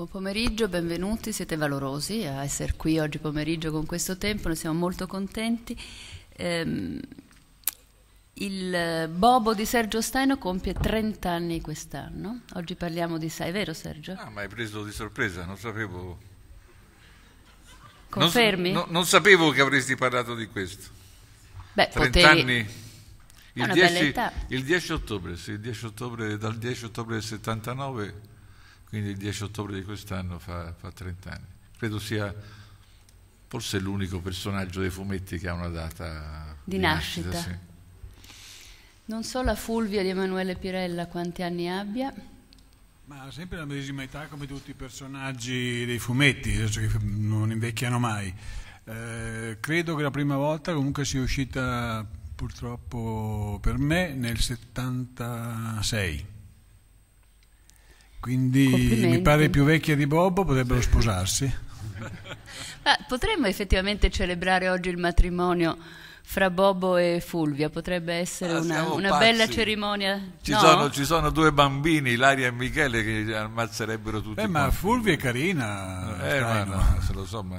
Buon pomeriggio, benvenuti, siete valorosi a essere qui oggi pomeriggio con questo tempo, ne siamo molto contenti. Ehm, il Bobo di Sergio Staino compie 30 anni quest'anno, oggi parliamo di Sai, vero Sergio? Ah, ma hai preso di sorpresa, non sapevo. Confermi? Non, no, non sapevo che avresti parlato di questo. Beh, 30 potevi... anni. Il 10, il 10, ottobre, sì, il 10 ottobre, dal 10 ottobre del 79 quindi il 10 ottobre di quest'anno fa, fa 30 anni. Credo sia forse l'unico personaggio dei fumetti che ha una data di, di nascita. nascita sì. Non so la Fulvia di Emanuele Pirella quanti anni abbia. Ma sempre la medesima età come tutti i personaggi dei fumetti, eh, cioè non invecchiano mai. Eh, credo che la prima volta comunque sia uscita purtroppo per me nel 76 quindi mi pare più vecchia di Bobo potrebbero sposarsi. Ma potremmo effettivamente celebrare oggi il matrimonio fra Bobo e Fulvia, potrebbe essere ah, una, una bella cerimonia. Ci, no? sono, ci, sono, due bambini, Laria e Michele, che ammazzerebbero tutti. Beh, ma Fulvia è carina. Eh, ma no, se lo so, ma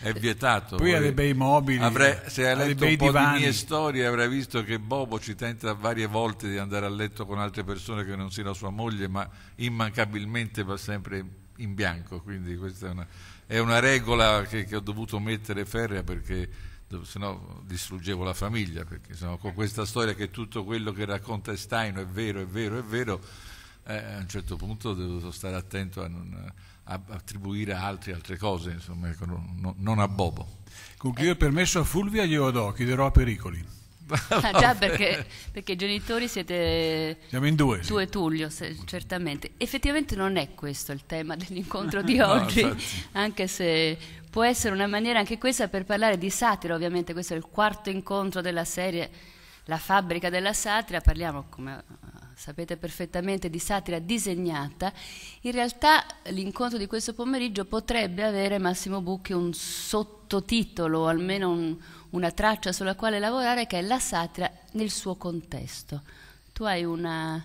è vietato. Poi ha dei bei mobili, avrei, se hai letto un po' divani. di mie storie avrai visto che Bobo ci tenta varie volte di andare a letto con altre persone che non siano sua moglie, ma immancabilmente va sempre in bianco, quindi questa è una, è una regola che, che ho dovuto mettere ferrea perché sennò distruggevo la famiglia, perché sennò con questa storia che tutto quello che racconta Steino è vero, è vero, è vero, eh, a un certo punto devo stare attento a non attribuire a altri altre cose, insomma, ecco, no, non a Bobo. Con chi ho permesso a Fulvia glielo do, chiederò a Pericoli. Ah, già perché, i genitori siete Siamo in due, tu sì. e Tullio, se, certamente. Effettivamente non è questo il tema dell'incontro di oggi, no, anche se può essere una maniera anche questa per parlare di satira, ovviamente questo è il quarto incontro della serie La fabbrica della satira, parliamo come sapete perfettamente, di satira disegnata, in realtà l'incontro di questo pomeriggio potrebbe avere Massimo Bucchi un sottotitolo, o almeno un, una traccia sulla quale lavorare, che è la satira nel suo contesto. Tu hai una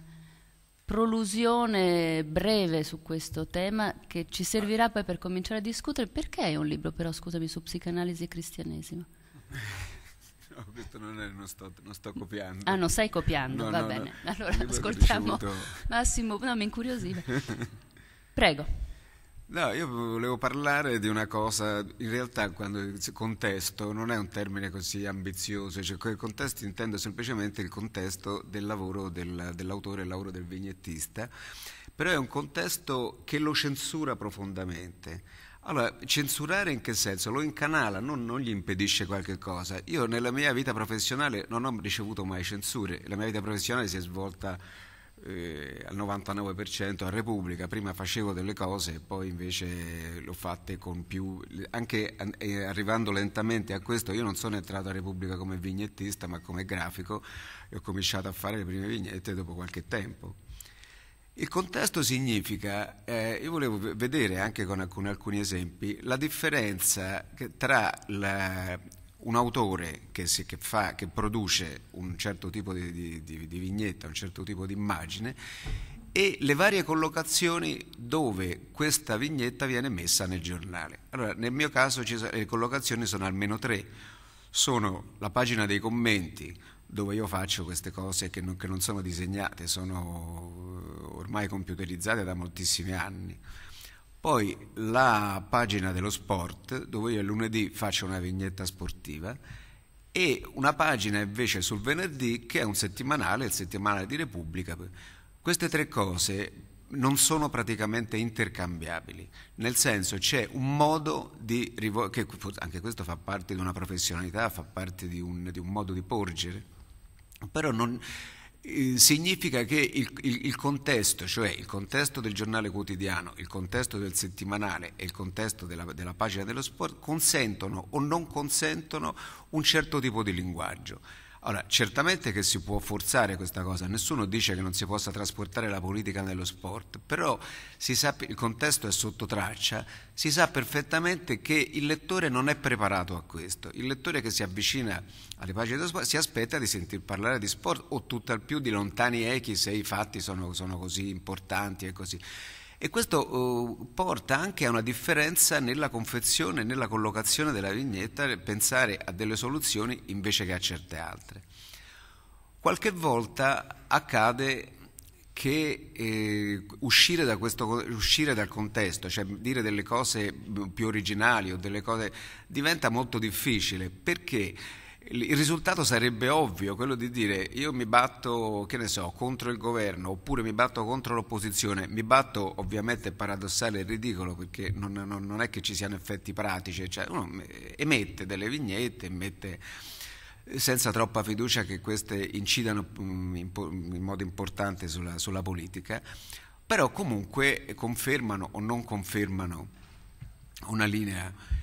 prolusione breve su questo tema che ci servirà poi per cominciare a discutere. Perché è un libro però, scusami, su psicanalisi e cristianesimo? No, questo non, è, non, sto, non sto copiando. Ah, non stai copiando, no, va no, bene. Allora ascoltiamo Massimo, no, mi incuriosiva. Prego. No, io volevo parlare di una cosa, in realtà quando contesto non è un termine così ambizioso, cioè con contesto intendo semplicemente il contesto del lavoro del, dell'autore, il lavoro del vignettista, però è un contesto che lo censura profondamente allora, censurare in che senso? Lo incanala, non, non, gli impedisce qualche cosa. Io nella mia vita professionale non ho ricevuto mai censure, la mia vita professionale si è svolta eh, al 99% a Repubblica, prima facevo delle cose e poi invece l'ho fatte con più... anche eh, arrivando lentamente a questo, io non sono entrato a Repubblica come vignettista ma come grafico e ho cominciato a fare le prime vignette dopo qualche tempo. Il contesto significa, eh, io volevo vedere anche con alcuni, alcuni esempi, la differenza tra la, un autore che, si, che, fa, che, produce un certo tipo di, di, di, di vignetta, un certo tipo di immagine e le varie collocazioni dove questa vignetta viene messa nel giornale. Allora, nel mio caso le collocazioni sono almeno tre. Sono la pagina dei commenti, dove io faccio queste cose che non, che non sono disegnate, sono eh, ormai computerizzate da moltissimi anni. Poi la pagina dello sport, dove io il lunedì faccio una vignetta sportiva, e una pagina invece sul venerdì che è un settimanale, il settimanale di Repubblica. Queste tre cose non sono praticamente intercambiabili, nel senso c'è un modo di rivolgere, anche questo fa parte di una professionalità, fa parte di un, di un modo di porgere, però non, eh, significa che il, il, il, contesto, cioè il contesto del giornale quotidiano, il contesto del settimanale e il contesto della, della pagina dello sport consentono o non consentono un certo tipo di linguaggio. Allora, certamente che si può forzare questa cosa, nessuno dice che non si possa trasportare la politica nello sport, però sa, il contesto è sotto traccia, si sa perfettamente che il lettore non è preparato a questo, il lettore che si avvicina alle pagine dello sport si aspetta di sentir parlare di sport o tutt'al più di lontani echi se i fatti sono, sono così importanti e così e questo eh, porta anche a una differenza nella confezione e nella collocazione della vignetta pensare a delle soluzioni invece che a certe altre. Qualche volta accade che eh, uscire, da questo, uscire, dal contesto, cioè dire delle cose più originali o delle cose, diventa molto difficile perché il risultato sarebbe ovvio, quello di dire io mi batto, che ne so, contro il governo oppure mi batto contro l'opposizione, mi batto ovviamente paradossale e ridicolo perché non, non, non è che ci siano effetti pratici, cioè uno eh, emette delle vignette, emette eh, senza troppa fiducia che queste incidano mm, in, modo importante sulla, sulla politica, però comunque confermano o non confermano una linea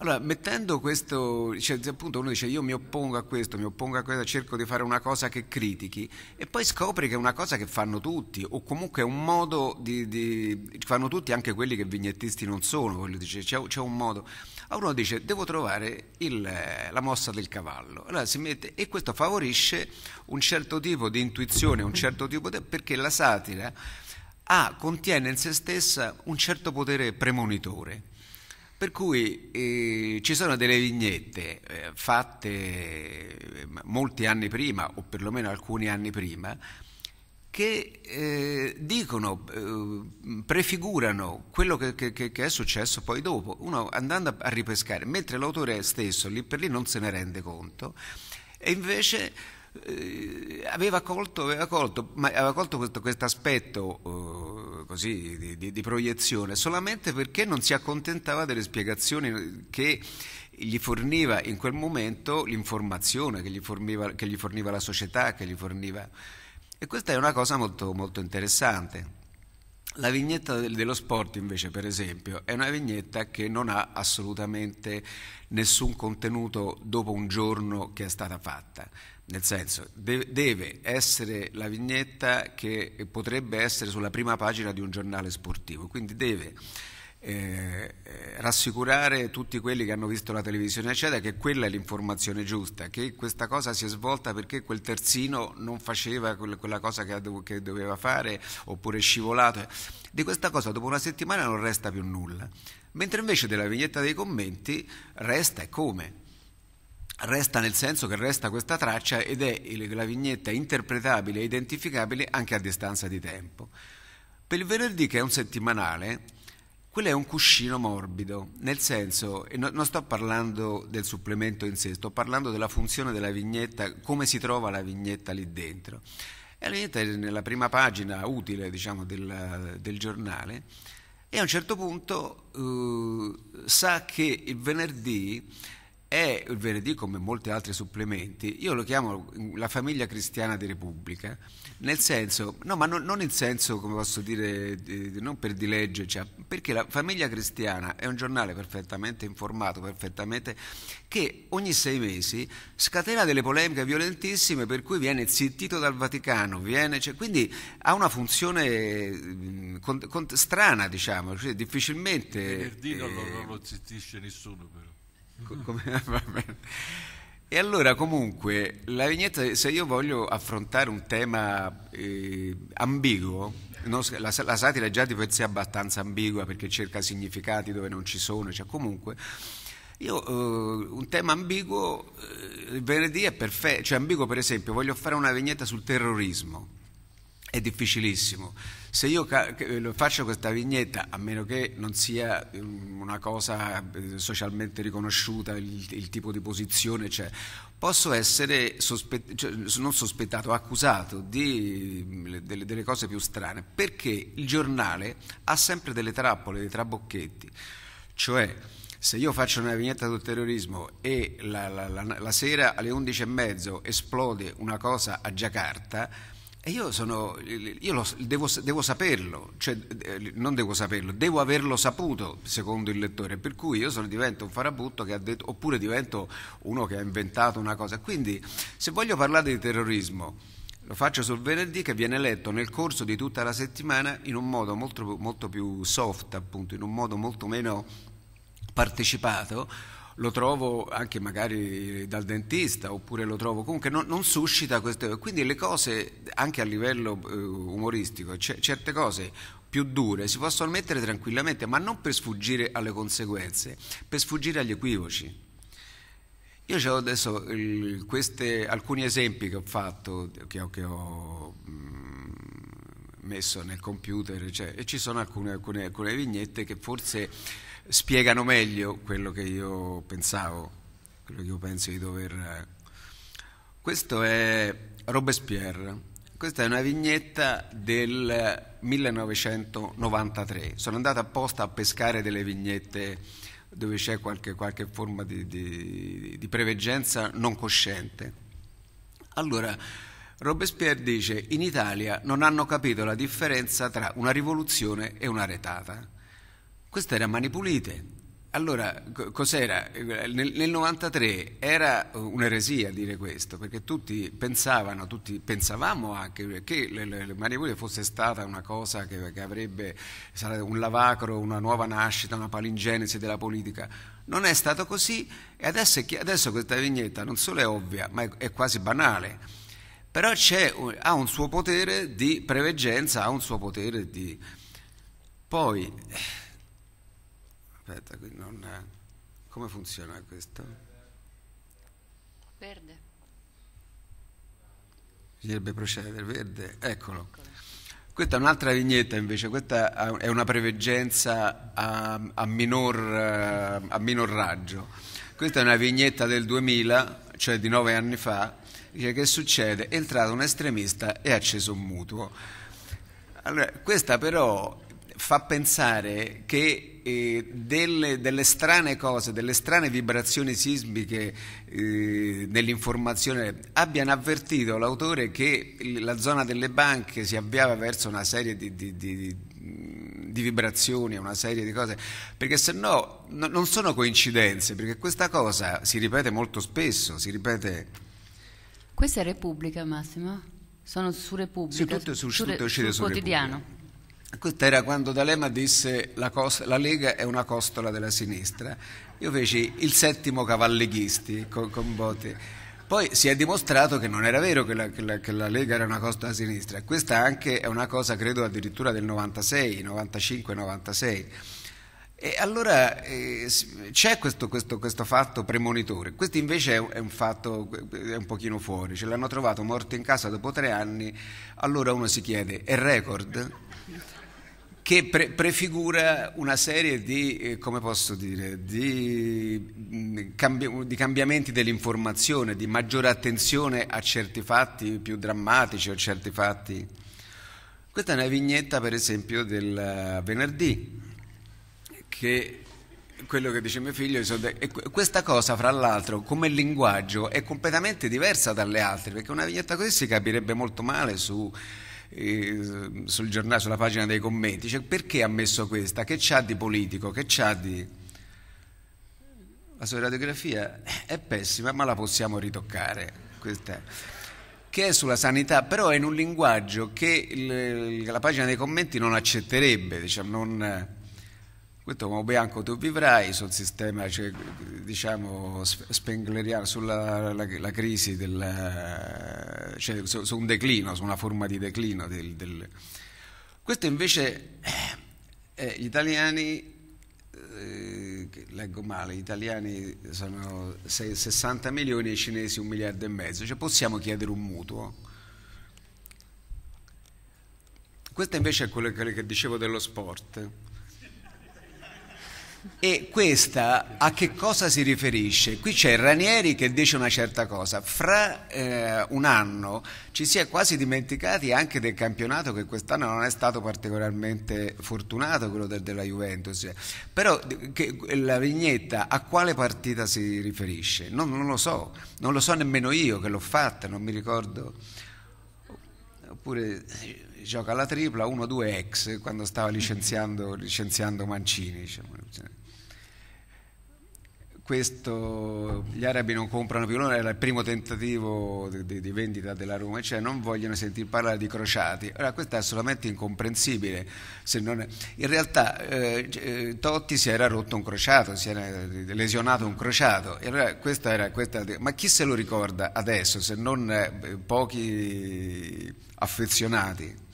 allora, mettendo questo, cioè, appunto uno dice io mi oppongo a questo, mi oppongo a questo, cerco di fare una cosa che critichi e poi scopri che è una cosa che fanno tutti o comunque è un modo di, di fanno tutti anche quelli che vignettisti non sono, voglio c'è, c'è un modo. A uno dice devo trovare il, la mossa del cavallo allora, mette, e questo favorisce un certo tipo di intuizione, un certo tipo di... perché la satira ha, contiene in se stessa un certo potere premonitore per cui eh, ci sono delle vignette eh, fatte eh, molti anni prima, o perlomeno alcuni anni prima, che eh, dicono, eh, prefigurano quello che, che, che, è successo poi dopo, uno andando a ripescare, mentre l'autore stesso lì per lì non se ne rende conto, e invece eh, aveva, colto, aveva, colto, aveva colto, questo, aspetto eh, di, di, di proiezione solamente perché non si accontentava delle spiegazioni che gli forniva in quel momento l'informazione che gli forniva, che gli forniva la società, che gli forniva... E questa è una cosa molto, molto interessante. La vignetta dello sport invece, per esempio, è una vignetta che non ha assolutamente nessun contenuto dopo un giorno che è stata fatta. Nel senso, deve essere la vignetta che potrebbe essere sulla prima pagina di un giornale sportivo, quindi deve eh, eh, rassicurare tutti quelli che hanno visto la televisione, eccetera, che quella è l'informazione giusta, che questa cosa si è svolta perché quel terzino non faceva quella cosa che doveva fare oppure è scivolato. Di questa cosa dopo una settimana non resta più nulla, mentre invece della vignetta dei commenti resta e come resta nel senso che resta questa traccia ed è la vignetta interpretabile e identificabile anche a distanza di tempo. Per il venerdì, che è un settimanale, quello è un cuscino morbido, nel senso, e no, non sto parlando del supplemento in sé, sto parlando della funzione della vignetta, come si trova la vignetta lì dentro. E la vignetta è nella prima pagina utile diciamo, del, del giornale e a un certo punto eh, sa che il venerdì è il venerdì come molti altri supplementi, io lo chiamo la famiglia cristiana di Repubblica, nel senso, no ma non, non in senso come posso dire, di, non per dilegge, cioè, perché la famiglia cristiana è un giornale perfettamente informato, perfettamente, che ogni sei mesi scatena delle polemiche violentissime per cui viene zittito dal Vaticano, viene, cioè, quindi ha una funzione mm, con, con, strana diciamo, cioè, difficilmente... Il venerdì eh, non, lo, eh, non lo zittisce nessuno però. Come, e allora comunque la vignetta, se io voglio affrontare un tema eh, ambiguo, no, la, la, satira è già di per sé abbastanza ambigua perché cerca significati dove non ci sono, cioè comunque io eh, un tema ambiguo, eh, il venerdì è perfetto, cioè ambiguo per esempio, voglio fare una vignetta sul terrorismo, è difficilissimo se io eh, faccio questa vignetta, a meno che non sia mm, una cosa eh, socialmente riconosciuta, il, il tipo di posizione, cioè, posso essere sospet cioè, non sospettato, accusato di mm, delle, delle cose più strane, perché il giornale ha sempre delle trappole, dei trabocchetti, cioè se io faccio una vignetta sul terrorismo e la, la, la, la sera alle 11.30 esplode una cosa a Giacarta, e io, sono, io lo, devo, devo, saperlo, cioè, eh, non devo saperlo, devo averlo saputo secondo il lettore, per cui io sono, divento un farabutto che ha detto, oppure divento uno che ha inventato una cosa. Quindi se voglio parlare di terrorismo, lo faccio sul venerdì che viene letto nel corso di tutta la settimana in un modo molto, molto più soft, appunto, in un modo molto meno partecipato lo trovo anche magari dal dentista oppure lo trovo comunque non, non suscita queste quindi le cose anche a livello eh, umoristico certe cose più dure si possono mettere tranquillamente ma non per sfuggire alle conseguenze per sfuggire agli equivoci io ho adesso il, queste, alcuni esempi che ho fatto che ho, che ho mm, messo nel computer cioè, e ci sono alcune, alcune, alcune vignette che forse spiegano meglio quello che io pensavo, quello che io penso di dover... Questo è Robespierre, questa è una vignetta del 1993, sono andato apposta a pescare delle vignette dove c'è qualche, qualche forma di, di, di preveggenza non cosciente. Allora, Robespierre dice, in Italia non hanno capito la differenza tra una rivoluzione e una retata. Questo era Mani Pulite. Allora, cos'era? Nel, nel 93 era eh, un'eresia dire questo, perché tutti pensavano, tutti pensavamo anche che le, le, Maria Curia fosse stata una cosa che, che avrebbe un lavacro, una nuova nascita, una palingenesi della politica. Non è stato così e adesso, adesso questa vignetta non solo è ovvia, ma è, è quasi banale, però ha un suo potere di preveggenza, ha un suo potere di... Poi Aspetta, non... Eh, come funziona questo? Verde. Bisognerebbe procedere, verde, eccolo. eccolo. Questa è un'altra vignetta invece, questa eh, è una preveggenza a, a, minor, eh, a minor raggio. Questa è una vignetta del 2000, cioè di nove anni fa, dice che succede? È entrato un estremista e ha acceso un mutuo. Allora, questa però fa pensare che delle, delle, strane cose, delle strane vibrazioni sismiche eh, dell'informazione abbiano avvertito l'autore che la zona delle banche si avviava verso una serie di, di, di, di vibrazioni, una serie di cose, perché se no, no non sono coincidenze, perché questa cosa si ripete molto spesso, si ripete... Questa è Repubblica Massimo? Sono su Repubblica? Sì, tutto, su, su, tutto uscite su, su Repubblica. Quotidiano. Questo era quando D'Alema disse la, cosa, la Lega è una costola della sinistra. Io feci il settimo cavalleghisti con, con Botti. Poi si è dimostrato che non era vero che la, che la, che la Lega era una costola sinistra, questa anche è una cosa credo addirittura del 96, 95, 96. E allora eh, c'è questo, questo, questo, fatto premonitore, questo invece è, è un fatto è un pochino fuori, ce l'hanno trovato morto in casa dopo tre anni, allora uno si chiede, è record? che pre- prefigura una serie di, eh, come posso dire, di, mm, cambi- di, cambiamenti dell'informazione, di maggiore attenzione a certi fatti più drammatici, a certi fatti. Questa è una vignetta, per esempio, del eh, venerdì, che quello che dice mio figlio, e questa cosa, fra l'altro, come linguaggio è completamente diversa dalle altre, perché una vignetta così si capirebbe molto male su eh, sul giornale, sulla pagina dei commenti, cioè, perché ha messo questa? Che c'ha di politico? Che c'ha di... La sua radiografia è pessima, ma la possiamo ritoccare. Questa. Che è sulla sanità, però è in un linguaggio che il, la pagina dei commenti non accetterebbe, diciamo, non questo come bianco tu vivrai sul sistema cioè, diciamo spengleriano, sulla la, la crisi, della, cioè, su, su, un declino, su una forma di declino. Del, del... Questo invece eh, gli italiani eh, leggo male, gli italiani sono 60 milioni e i cinesi un miliardo e mezzo, cioè possiamo chiedere un mutuo. Questo invece è quello che dicevo dello sport. E questa a che cosa si riferisce? Qui c'è Ranieri che dice una certa cosa, fra eh, un anno ci si è quasi dimenticati anche del campionato che quest'anno non è stato particolarmente fortunato, quello del, della Juventus, però che, la vignetta a quale partita si riferisce? Non, non lo so, non lo so nemmeno io che l'ho fatta, non mi ricordo oppure eh, gioca alla tripla 1-2 ex quando stava licenziando, licenziando Mancini. Diciamo questo, gli arabi non comprano più, non era il primo tentativo di, di, di, vendita della Roma, cioè non vogliono sentir parlare di crociati. Ora questo è assolutamente incomprensibile. Non... In realtà eh, eh, Totti si era rotto un crociato, si era eh, lesionato un crociato, allora questa era, questa... ma chi se lo ricorda adesso se non eh, pochi affezionati?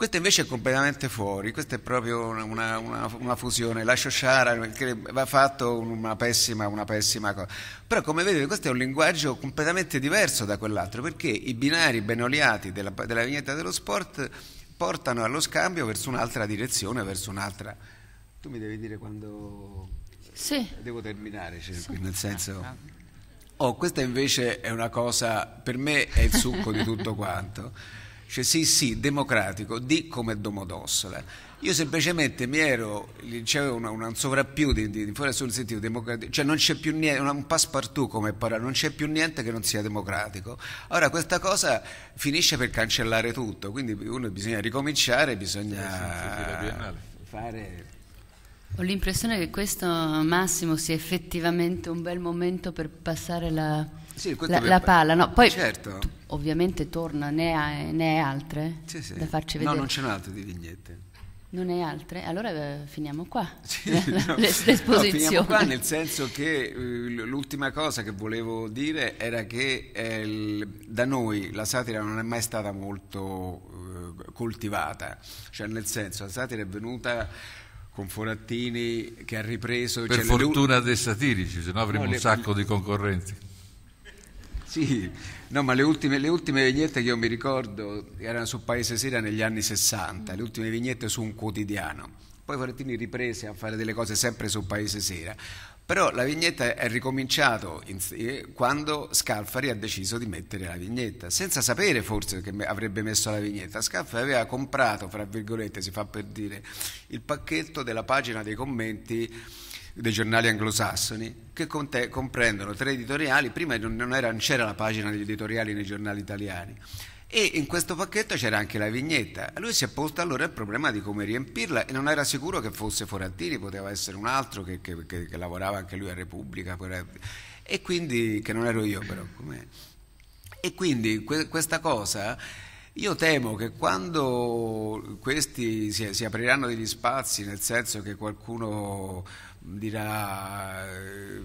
Questa invece è completamente fuori, questa è proprio una, una, una fusione, lascio sciara, va fatto una pessima, una pessima, cosa. Però come vedete questo è un linguaggio completamente diverso da quell'altro, perché i binari ben oliati della, della vignetta dello sport portano allo scambio verso un'altra direzione, verso un'altra... Tu mi devi dire quando... Sì. Devo terminare, cioè, sì. nel senso... Ah, ah. Oh, questa invece è una cosa, per me è il succo di tutto quanto cioè sì sì, democratico, di come Domodossola. Io semplicemente mi ero, c'era un, un, sovrappiù di, di informazione sentito democratico, cioè non c'è più niente, un passepartout come parola, non c'è più niente che non sia democratico. Ora questa cosa finisce per cancellare tutto, quindi uno bisogna ricominciare, bisogna fare... Ho l'impressione che questo Massimo sia effettivamente un bel momento per passare la sì, la, la palla, no, poi certo. ovviamente torna, ne, ha, ne è altre sì, sì. da farci vedere. No, non c'è n'è altre di vignette. Non ne altre? Allora eh, finiamo qua sì, eh, no, l'esposizione. No, finiamo qua nel senso che eh, l'ultima cosa che volevo dire era che eh, da noi la satira non è mai stata molto eh, coltivata, cioè nel senso la satira è venuta con Forattini che ha ripreso... Per cioè, fortuna le... dei satirici, se no avremmo no, le... un sacco di concorrenti. Sì, no, ma le ultime, le ultime, vignette che io mi ricordo erano su Paese Sera negli anni 60, le ultime vignette su un quotidiano. Poi Forentini riprese a fare delle cose sempre su Paese Sera, però la vignetta è ricominciata eh, quando Scalfari ha deciso di mettere la vignetta, senza sapere forse che avrebbe messo la vignetta. Scalfari aveva comprato, fra virgolette, si fa per dire, il pacchetto della pagina dei commenti dei giornali anglosassoni che comprendono tre editoriali, prima non, era, non c'era la pagina degli editoriali nei giornali italiani e in questo pacchetto c'era anche la vignetta. Lui si è posto allora il problema di come riempirla e non era sicuro che fosse Forantini, poteva essere un altro che, che, che, che lavorava anche lui a Repubblica, e quindi, che non ero io però. E quindi que, questa cosa, io temo che quando questi si, si apriranno degli spazi, nel senso che qualcuno dirà eh,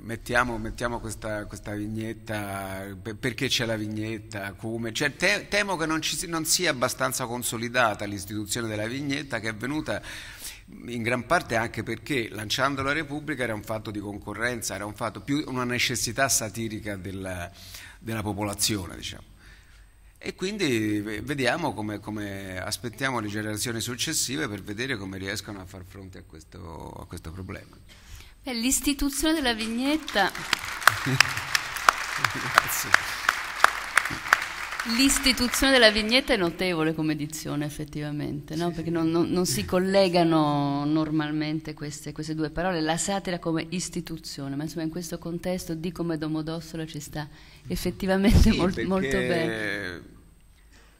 mettiamo, mettiamo questa, questa, vignetta, perché c'è la vignetta, come, cioè, te, temo che non, ci, non sia abbastanza consolidata l'istituzione della vignetta che è venuta in gran parte anche perché lanciando la Repubblica era un fatto di concorrenza, era un fatto più una necessità satirica della, della popolazione, diciamo. E quindi vediamo come, come, aspettiamo le generazioni successive per vedere come riescono a far fronte a questo, a questo problema. Beh, l'istituzione della vignetta. Grazie. L'istituzione della vignetta è notevole come edizione effettivamente, no? perché non, non, non, si collegano normalmente queste, queste, due parole, la satira come istituzione, ma insomma in questo contesto di come Domodossola ci sta effettivamente sì, mol, molto bene.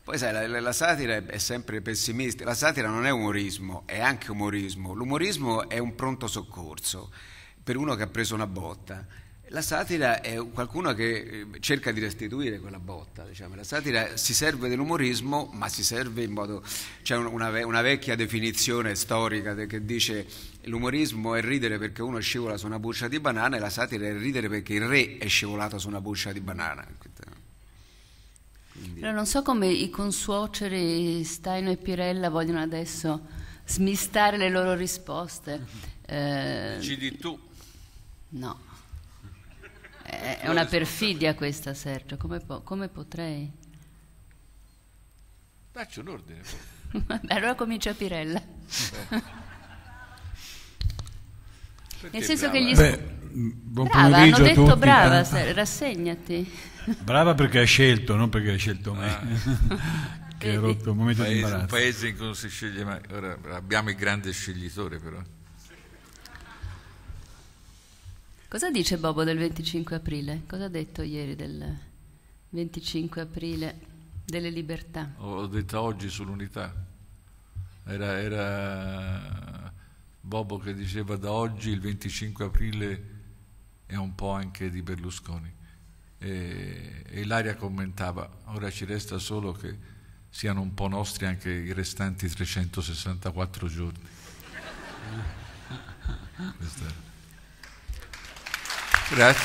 Poi sai, la, la, satira è sempre pessimista, la satira non è umorismo, è anche umorismo, l'umorismo è un pronto soccorso per uno che ha preso una botta la satira è qualcuno che eh, cerca di restituire quella botta, diciamo. la satira si serve dell'umorismo ma si serve in modo... c'è una, una vecchia definizione storica che dice l'umorismo è ridere perché uno scivola su una buccia di banana e la satira è ridere perché il re è scivolato su una buccia di banana. Quindi... Però non so come i consuoceri Staino e Pirella vogliono adesso smistare le loro risposte. Eh... Decidi tu. No è, una perfidia questa, Sergio. Come, po- come potrei? Faccio un ordine. allora comincia Pirella. Nel senso che gli... Beh, mm, buon brava, hanno detto tutti, brava, ah. se- rassegnati. Brava perché ha scelto, non perché ha scelto me. Ah. che è rotto un momento paese, di imbarazzo. Un paese in cui non si sceglie mai. Ora abbiamo il grande sceglitore però. Cosa dice Bobo del 25 aprile? Cosa ha detto ieri del 25 aprile delle libertà? Ho detto oggi sull'unità. Era, era Bobo che diceva da oggi il 25 aprile è un po' anche di Berlusconi. E, e Ilaria commentava, ora ci resta solo che siano un po' nostri anche i restanti 364 giorni. Grazie.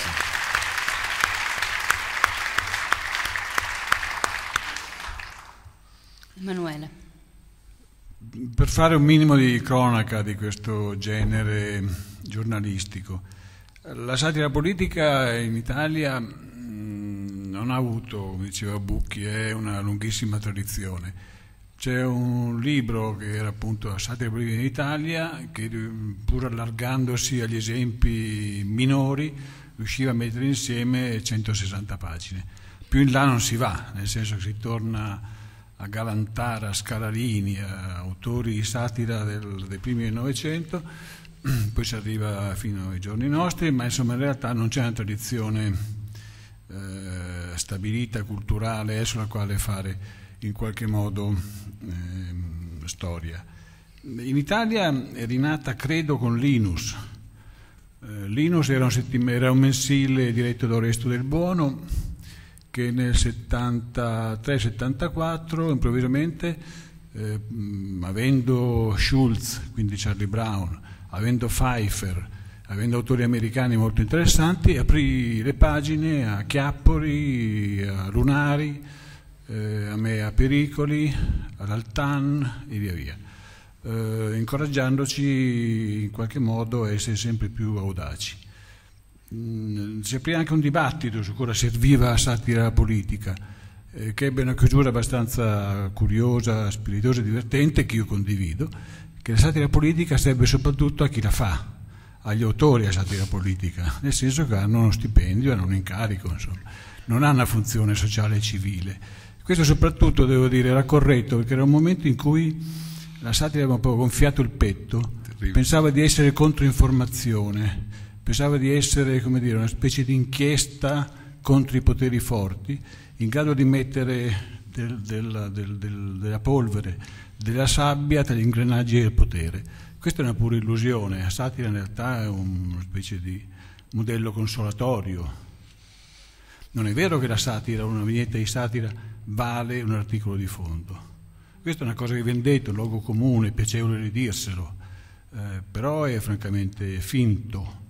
Emanuele. Per fare un minimo di cronaca di questo genere giornalistico, la satira politica in Italia mm, non ha avuto, come diceva Bucchi, è una lunghissima tradizione. C'è un libro che era appunto Satira politica in Italia, che eh, pur allargandosi agli esempi minori riusciva a mettere insieme 160 pagine. Più in là non si va, nel senso che si torna a Galantara, a Scalarini, a autori di satira del, dei primi del Novecento, poi si arriva fino ai giorni nostri, ma insomma in realtà non c'è una tradizione eh, stabilita, culturale, sulla quale fare in qualche modo eh, storia. In Italia è rinata, credo, con Linus. Eh, Linus era un, era un, mensile diretto da Oresto del Buono che nel 73-74 improvvisamente, eh, avendo Schulz, quindi Charlie Brown, avendo Pfeiffer, avendo autori americani molto interessanti, aprì le pagine a Chiappori, a Lunari, eh, a me a Pericoli, all'Altan e via via, eh, incoraggiandoci in qualche modo a essere sempre più audaci. Mm, si aprì anche un dibattito su cosa serviva a satira politica, eh, che ebbe una chiusura abbastanza curiosa, spiritosa e divertente, che io condivido, che la satira politica serve soprattutto a chi la fa, agli autori a satira politica, nel senso che hanno uno stipendio, hanno un incarico, insomma, non hanno una funzione sociale e civile. Questo soprattutto, devo dire, era corretto, perché era un momento in cui la satira aveva un po' gonfiato il petto, Terribile. pensava di essere controinformazione, pensava di essere, come dire, una specie di inchiesta contro i poteri forti, in grado di mettere del, del, del, della polvere, della sabbia tra gli ingranaggi del potere. Questa è una pura illusione, la satira in realtà è una specie di modello consolatorio non è vero che la satira, una vignetta di satira, vale un articolo di fondo. Questa è una cosa che viene detto, un luogo comune, piacevole di dirselo, eh, però è francamente finto.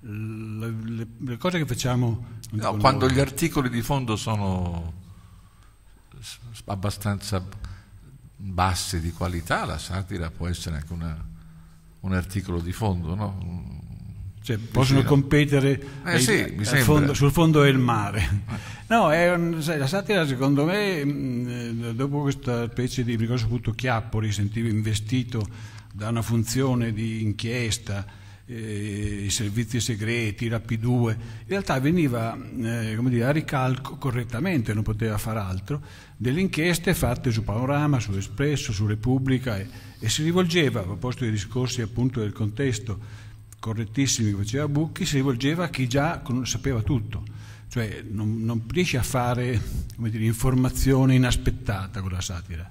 Le, le, le cose che facciamo... No, quando noi. gli articoli di fondo sono abbastanza bassi di qualità, la satira può essere anche una, un articolo di fondo, no? Cioè, possono competere eh, ai, sì, fondo, sul fondo del mare. Eh. No, un, sai, la satira secondo me, mh, eh, dopo questa specie di, ricordo appunto Chiappoli, sentivo investito da una funzione di inchiesta, eh, i servizi segreti, la P2, in realtà veniva eh, dire, a ricalco correttamente, non poteva far altro, delle inchieste fatte su Panorama, su Espresso, su Repubblica e, e si rivolgeva, a proposito dei discorsi appunto del contesto, correttissimi che faceva Bucchi, si rivolgeva a chi già sapeva tutto, cioè non, non riesci a fare dire, informazione inaspettata con la satira,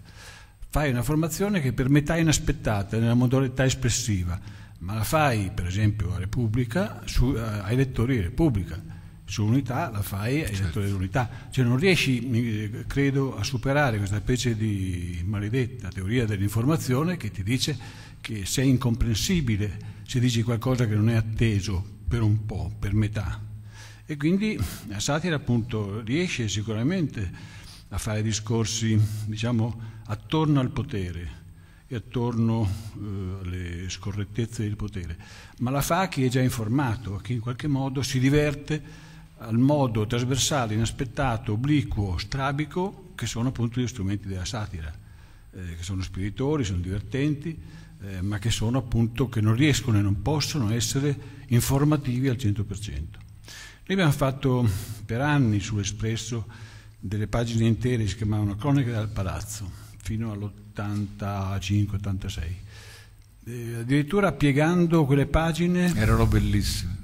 fai una formazione che per metà è inaspettata nella modalità espressiva, ma la fai per esempio a Repubblica, su, eh, ai lettori di Repubblica sull'unità la fai ai certo. lettori dell'unità, cioè non riesci, credo, a superare questa specie di maledetta teoria dell'informazione che ti dice che se è incomprensibile si dice qualcosa che non è atteso per un po', per metà. E quindi la satira appunto riesce sicuramente a fare discorsi, diciamo, attorno al potere e attorno eh, alle scorrettezze del potere, ma la fa chi è già informato, chi in qualche modo si diverte al modo trasversale, inaspettato, obliquo, strabico, che sono appunto gli strumenti della satira, eh, che sono spiritori, sono divertenti, eh, ma che sono appunto, che non riescono e non possono essere informativi al 100%. Noi abbiamo fatto per anni su Espresso delle pagine intere, si chiamavano Cronache dal Palazzo, fino all'85-86. Eh, addirittura piegando quelle pagine... Erano bellissime.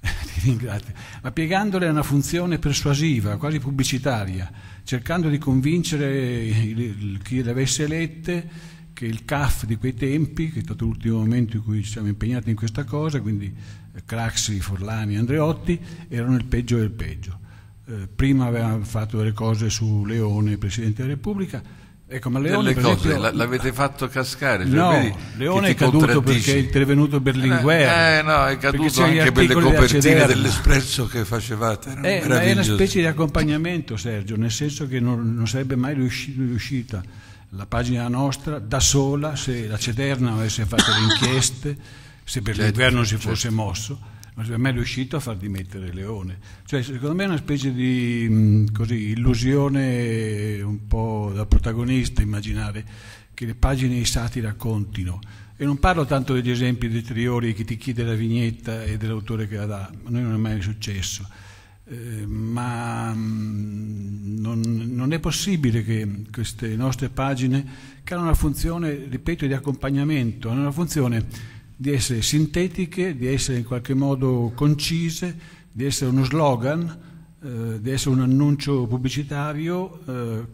Ti ringrazio. Ma piegandole a una funzione persuasiva, quasi pubblicitaria, cercando di convincere il, il, chi le avesse lette che il CAF di quei tempi, che è stato l'ultimo momento in cui ci siamo impegnati in questa cosa, quindi eh, Craxi, Forlani, Andreotti, erano il peggio del peggio. Eh, prima avevano fatto delle cose su Leone, Presidente della Repubblica, Ecco, ma Leone, cose, esempio, l'avete fatto cascare. Cioè, no, Leone è caduto perché è intervenuto Berlinguer. Eh, eh no, è caduto anche per le copertine dell'espresso che facevate. Eh, è una specie di accompagnamento, Sergio, nel senso che non, non sarebbe mai riuscito, riuscita la pagina nostra da sola, se la Cederna avesse fatto le inchieste, se per certo, l'inverno si certo. fosse certo. mosso, non sarebbe mai riuscito a far dimettere Leone. Cioè, secondo me è una specie di mm, così, illusione un po' da protagonista immaginare che le pagine e i sati raccontino. E non parlo tanto degli esempi dei triori, che ti chiede la vignetta e dell'autore che la dà, a noi non è mai successo eh, ma mm, non, non, è possibile che queste nostre pagine, che hanno una funzione, ripeto, di accompagnamento, hanno una funzione di essere sintetiche, di essere in qualche modo concise, di essere uno slogan, eh, di essere un annuncio pubblicitario eh,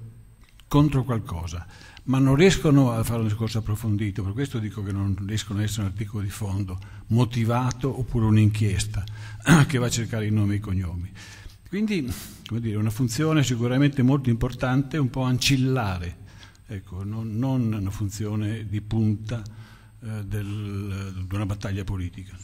contro qualcosa ma non riescono a fare un discorso approfondito, per questo dico che non riescono a essere un articolo di fondo motivato oppure un'inchiesta che va a cercare i nomi e i cognomi. Quindi, come dire, una funzione sicuramente molto importante, un po' ancillare, ecco, non, non, una funzione di punta eh, di una battaglia politica.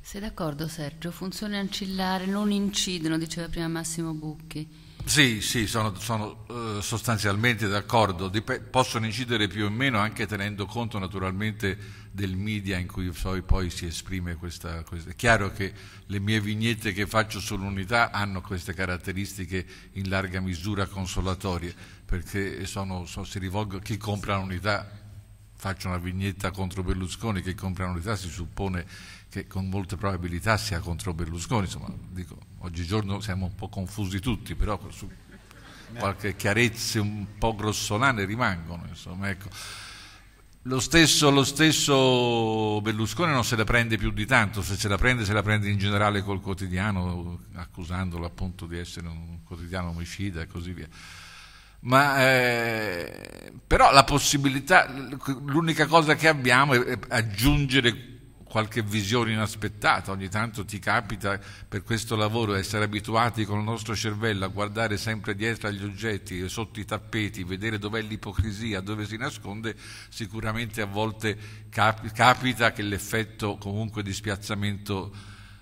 Sei d'accordo Sergio? Funzione ancillare, non incidono, diceva prima Massimo Bucchi. Sì, sì, sono, sono eh, sostanzialmente d'accordo, Dip- possono incidere più o meno anche tenendo conto naturalmente del media in cui so, poi si esprime questa, questa, È chiaro che le mie vignette che faccio sull'unità hanno queste caratteristiche in larga misura consolatorie, perché sono, so, si rivolgo a chi compra l'unità, faccio una vignetta contro Berlusconi, chi compra l'unità si suppone che con molte probabilità sia contro Berlusconi, insomma dico oggigiorno siamo un po' confusi tutti, però su qualche chiarezza un po' grossolane rimangono. Insomma, ecco. lo, stesso, lo, stesso, Berlusconi non se la prende più di tanto, se se la prende se la prende in generale col quotidiano, accusandolo appunto di essere un quotidiano omicida e così via. Ma eh, però la possibilità, l'unica cosa che abbiamo è aggiungere qualche visione inaspettata, ogni tanto ti capita per questo lavoro essere abituati con il nostro cervello a guardare sempre dietro agli oggetti, sotto i tappeti, vedere dov'è l'ipocrisia, dove si nasconde, sicuramente a volte cap- capita che l'effetto comunque di spiazzamento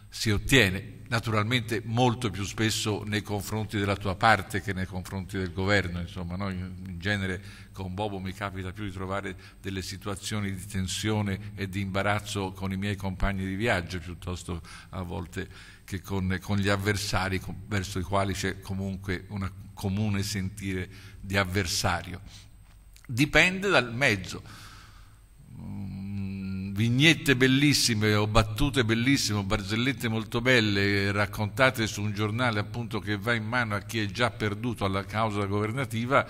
si ottiene naturalmente molto più spesso nei confronti della tua parte che nei confronti del governo, insomma, no? in genere con Bobo mi capita più di trovare delle situazioni di tensione e di imbarazzo con i miei compagni di viaggio piuttosto a volte che con, con gli avversari con, verso i quali c'è comunque un comune sentire di avversario. Dipende dal mezzo vignette bellissime o battute bellissime, o barzellette molto belle raccontate su un giornale appunto che va in mano a chi è già perduto alla causa governativa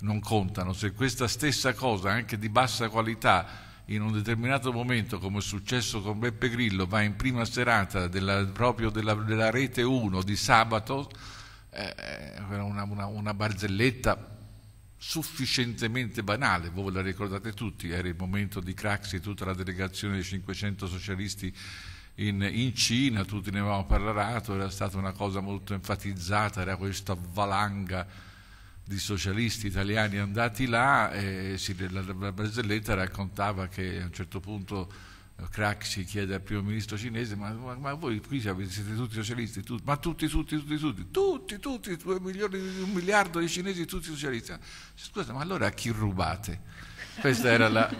non contano. Se questa stessa cosa, anche di bassa qualità, in un determinato momento, come è successo con Beppe Grillo, va in prima serata della, proprio della, della Rete 1 di sabato, eh, eh, una, una, una barzelletta sufficientemente banale, voi la ricordate tutti, era il momento di Craxi tutta la delegazione dei 500 socialisti in, in, Cina, tutti ne avevamo parlato, era stata una cosa molto enfatizzata, era questa valanga di socialisti italiani andati là e la barzelletta raccontava che a un certo punto Crack si chiede al primo ministro cinese, ma, ma, ma voi qui siete tutti socialisti, tu, ma tutti, tutti, tutti, tutti, tutti, tutti, due milioni, un miliardo di cinesi, tutti socialisti. Scusa, ma allora a chi rubate? Questa era la...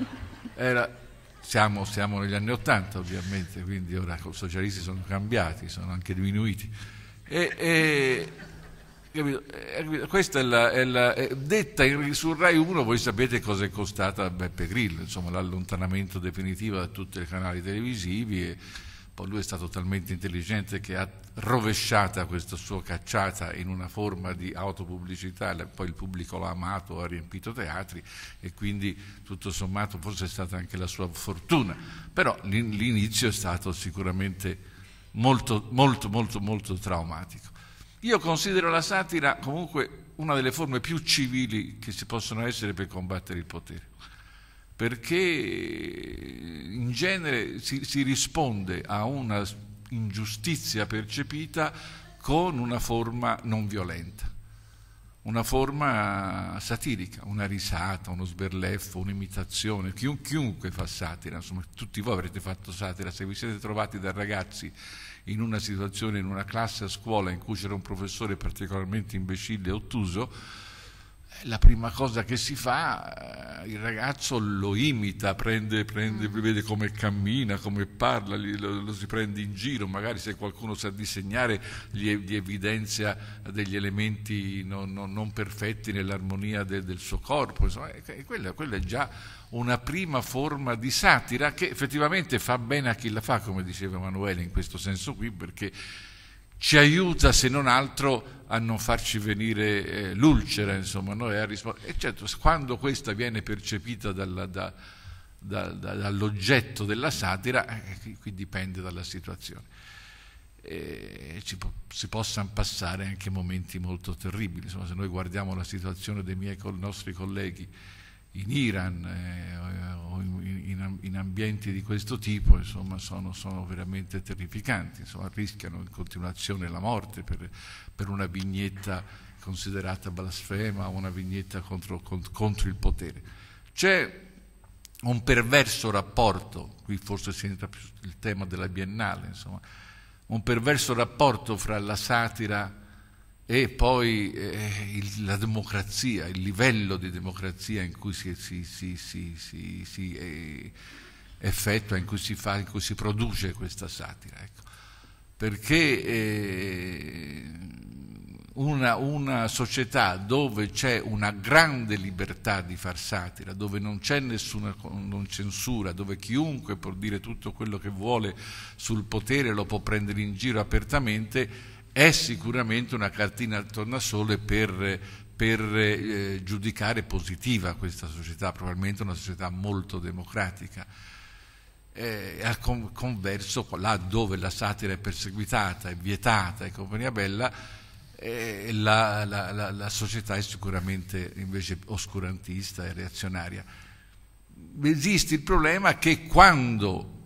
Era, siamo, siamo, negli anni Ottanta ovviamente, quindi ora i socialisti sono cambiati, sono anche diminuiti. E, e, eh, capito? Questa è la, è la è detta sul Rai 1, voi sapete cosa è costata a Beppe Grillo, insomma l'allontanamento definitivo da tutti i canali televisivi e lui è stato talmente intelligente che ha rovesciata questa sua cacciata in una forma di autopubblicità, poi il pubblico l'ha amato, ha riempito teatri e quindi tutto sommato forse è stata anche la sua fortuna, però l'inizio è stato sicuramente molto molto molto molto traumatico. Io considero la satira comunque una delle forme più civili che ci possono essere per combattere il potere, perché in genere si, si risponde a una ingiustizia percepita con una forma non violenta, una forma satirica, una risata, uno sberleffo, un'imitazione, chiunque fa satira, insomma tutti voi avrete fatto satira, se vi siete trovati da ragazzi in una situazione, in una classe a scuola in cui c'era un professore particolarmente imbecille e ottuso, eh, la prima cosa che si fa, eh, il ragazzo lo imita, prende, prende, mm. vede come cammina, come parla, lo, lo, si prende in giro, magari se qualcuno sa disegnare gli, gli evidenzia degli elementi non, non, non perfetti nell'armonia de, del suo corpo, insomma, quello, quella è già una prima forma di satira che effettivamente fa bene a chi la fa, come diceva Emanuele in questo senso qui, perché ci aiuta se non altro a non farci venire eh, l'ulcera, insomma, noi a rispondere. E certo, quando questa viene percepita dalla, da, da, da, dall'oggetto della satira, eh, eh qui dipende dalla situazione. Eh, po- si possano passare anche momenti molto terribili, insomma, se noi guardiamo la situazione dei miei col- nostri colleghi in Iran eh, o in, in, ambienti di questo tipo insomma, sono, sono, veramente terrificanti, insomma, rischiano in continuazione la morte per, per una vignetta considerata blasfema o una vignetta contro, contro il potere. C'è un perverso rapporto, qui forse si entra più il tema della biennale, insomma, un perverso rapporto fra la satira e poi eh, il, la democrazia, il livello di democrazia in cui si, si, si, si eh, effettua, in cui si fa, in cui si produce questa satira. Ecco. Perché eh, una, una società dove c'è una grande libertà di far satira, dove non c'è nessuna non censura, dove chiunque può dire tutto quello che vuole sul potere, lo può prendere in giro apertamente, è sicuramente una cartina al tornasole per, per eh, giudicare positiva questa società, probabilmente una società molto democratica. Eh, al converso, là dove la satira è perseguitata, è vietata e compagnia bella, eh, la, la, la, la società è sicuramente invece oscurantista e reazionaria. Esiste il problema che quando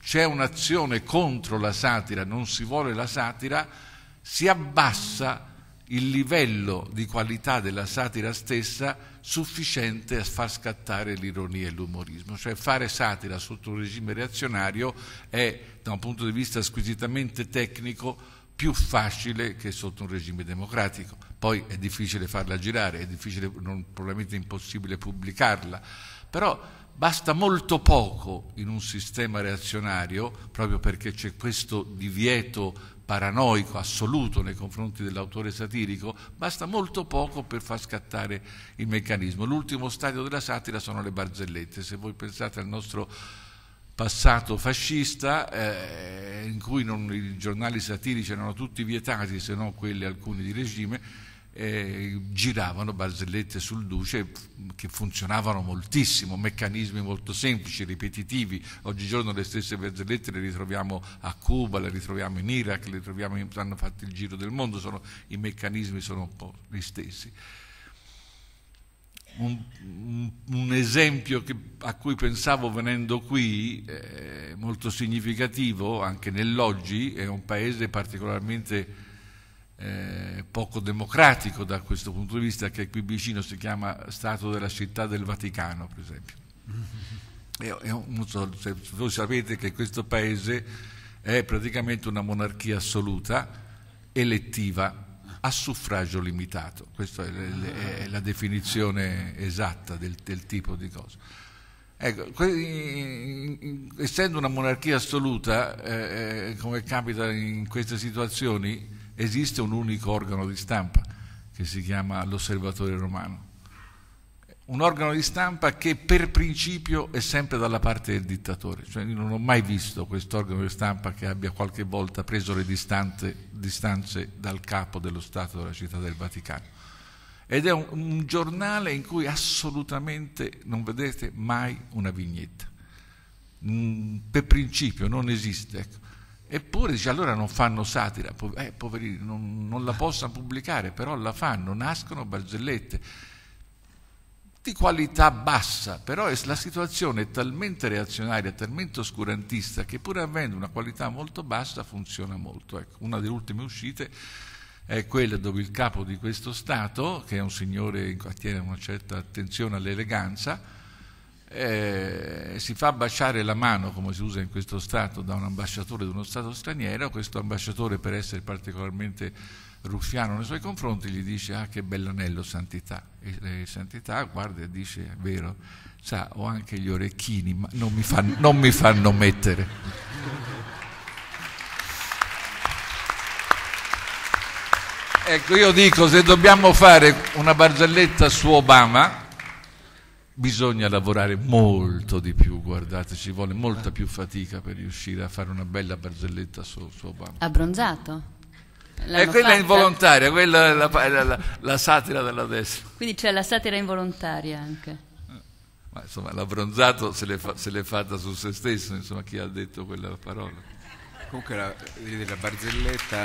c'è un'azione contro la satira, non si vuole la satira, si abbassa il livello di qualità della satira stessa sufficiente a far scattare l'ironia e l'umorismo, cioè fare satira sotto un regime reazionario è da un punto di vista squisitamente tecnico più facile che sotto un regime democratico. Poi è difficile farla girare, è difficile, non, probabilmente impossibile pubblicarla, però basta molto poco in un sistema reazionario, proprio perché c'è questo divieto paranoico assoluto nei confronti dell'autore satirico, basta molto poco per far scattare il meccanismo. L'ultimo stadio della satira sono le barzellette. Se voi pensate al nostro passato fascista, eh, in cui non, i giornali satirici erano tutti vietati, se non quelli alcuni di regime, eh, giravano barzellette sul duce che funzionavano moltissimo, meccanismi molto semplici, ripetitivi. Oggigiorno le stesse barzellette le ritroviamo a Cuba, le ritroviamo in Iraq, le ritroviamo in, hanno fatto il giro del mondo, sono, i meccanismi sono un po' gli stessi. Un, un esempio che, a cui pensavo venendo qui, eh, molto significativo anche nell'oggi, è un paese particolarmente eh, poco democratico da questo punto di vista, che qui vicino si chiama Stato della Città del Vaticano, per esempio. E, un, se, voi sapete che questo paese è praticamente una monarchia assoluta, elettiva, a suffragio limitato. Questa è, è, è la definizione esatta del, del tipo di cosa. Ecco, in, in, essendo una monarchia assoluta, eh, eh come capita in queste situazioni, esiste un unico organo di stampa che si chiama l'Osservatore Romano. Un organo di stampa che per principio è sempre dalla parte del dittatore, cioè io non ho mai visto quest'organo di stampa che abbia qualche volta preso le distante, distanze dal capo dello Stato della città del Vaticano. Ed è un, un giornale in cui assolutamente non vedete mai una vignetta. Mm, per principio non esiste. Ecco. Eppure dice allora non fanno satira, eh, poverini, non, non la possono pubblicare, però la fanno, nascono barzellette di qualità bassa, però la situazione è talmente reazionaria, talmente oscurantista che pur avendo una qualità molto bassa funziona molto. Ecco, una delle ultime uscite è quella dove il capo di questo Stato, che è un signore che attiene una certa attenzione all'eleganza, eh, si fa baciare la mano, come si usa in questo Stato, da un ambasciatore di uno Stato straniero, questo ambasciatore per essere particolarmente ruffiano nei suoi confronti gli dice ah che bell'anello Santità e, e eh, Santità guarda e dice è vero, sa ho anche gli orecchini ma non mi, fan, non mi fanno mettere. Ecco, io dico, se dobbiamo fare una barzelletta su Obama, bisogna lavorare molto di più, guardate, ci vuole molta più fatica per riuscire a fare una bella barzelletta sul suo banco. Abbronzato? L'hanno eh, quella fatta. involontaria, quella è la, la, la, la, satira della destra. Quindi c'è cioè, la satira involontaria anche. Ma insomma, l'abbronzato se l'è, fa, se l'è fatta su se stesso, insomma, chi ha detto quella parola? Comunque la, la barzelletta...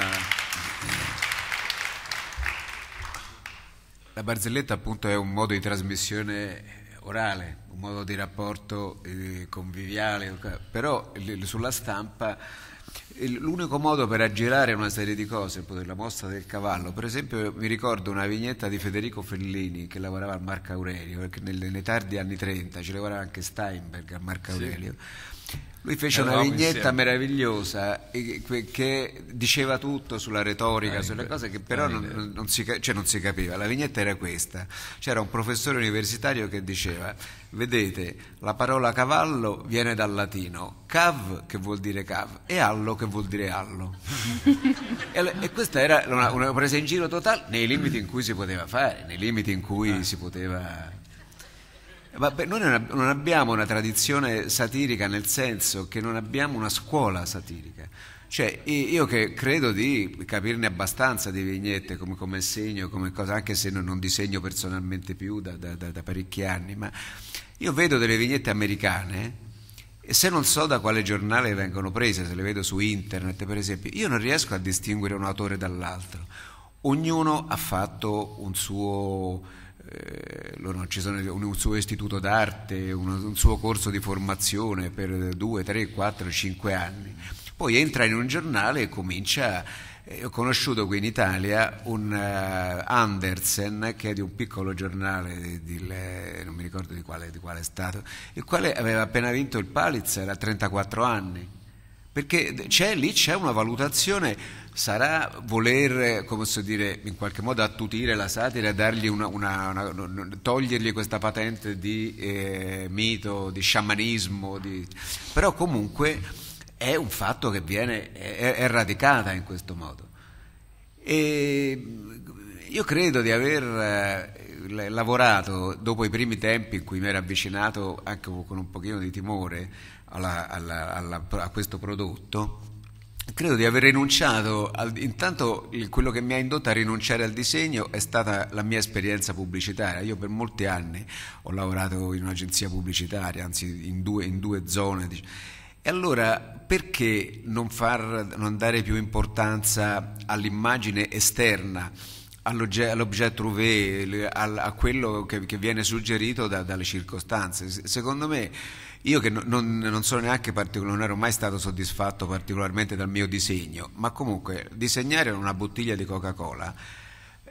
La barzelletta appunto è un modo di trasmissione orale, un modo di rapporto eh, conviviale, però sulla stampa l'unico modo per aggirare una serie di cose, la mossa del cavallo, per esempio mi ricordo una vignetta di Federico Fellini che lavorava al Marco Aurelio, perché nelle, nei tardi anni 30 ci lavorava anche Steinberg a Marco Aurelio. Sì lui fece una vignetta insieme. meravigliosa che diceva tutto sulla retorica, ah, sulle cose che però non, non, si, cioè non, si, capiva. La vignetta era questa. C'era un professore universitario che diceva, vedete, la parola cavallo viene dal latino, cav che vuol dire cav e allo che vuol dire allo. e, e, questa era una, una, presa in giro totale nei limiti in cui si poteva fare, nei limiti in cui ah. si poteva... Vabbè, noi non abbiamo una tradizione satirica nel senso che non abbiamo una scuola satirica. Cioè, io che credo di capirne abbastanza di vignette come, come segno, come cosa, anche se non, disegno personalmente più da, da, da, parecchi anni, ma io vedo delle vignette americane e se non so da quale giornale vengono prese, se le vedo su internet per esempio, io non riesco a distinguere un autore dall'altro. Ognuno ha fatto un suo eh, sono, un suo istituto d'arte, un, suo corso di formazione per due, tre, quattro, cinque anni. Poi entra in un giornale e comincia. Eh, ho conosciuto qui in Italia un eh, Andersen che è di un piccolo giornale, di, di, non mi ricordo di quale, di quale stato, il quale aveva appena vinto il Palitz, era a 34 anni perché c'è, lì c'è una valutazione, sarà voler, come posso dire, in qualche modo attutire la satira, una, una, una, togliergli questa patente di eh, mito, di sciamanismo, di... però comunque è un fatto che viene, è, è radicata in questo modo. E io credo di aver eh, lavorato dopo i primi tempi in cui mi ero avvicinato anche con un pochino di timore alla, alla, alla, a questo prodotto, credo di aver rinunciato, al, intanto quello che mi ha indotto a rinunciare al disegno è stata la mia esperienza pubblicitaria, io per molti anni ho lavorato in un'agenzia pubblicitaria, anzi in due, in due zone. E allora perché non, far, non dare più importanza all'immagine esterna? all'objet trouvé, a quello che, viene suggerito dalle circostanze. Secondo me io che non, non, sono neanche particolare, non ero mai stato soddisfatto particolarmente dal mio disegno, ma comunque disegnare una bottiglia di Coca-Cola,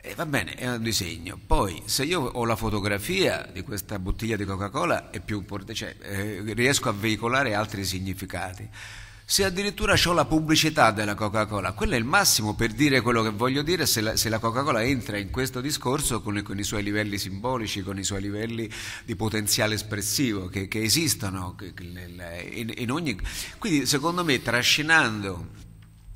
eh, va bene, è un disegno. Poi se io ho la fotografia di questa bottiglia di Coca-Cola è più importante, cioè, eh, riesco a veicolare altri significati se addirittura ho la pubblicità della Coca-Cola, quello è il massimo per dire quello che voglio dire se la, la Coca-Cola entra in questo discorso con, con, i suoi livelli simbolici, con i suoi livelli di potenziale espressivo che, che esistono che, che nel, in, in ogni... Quindi secondo me trascinando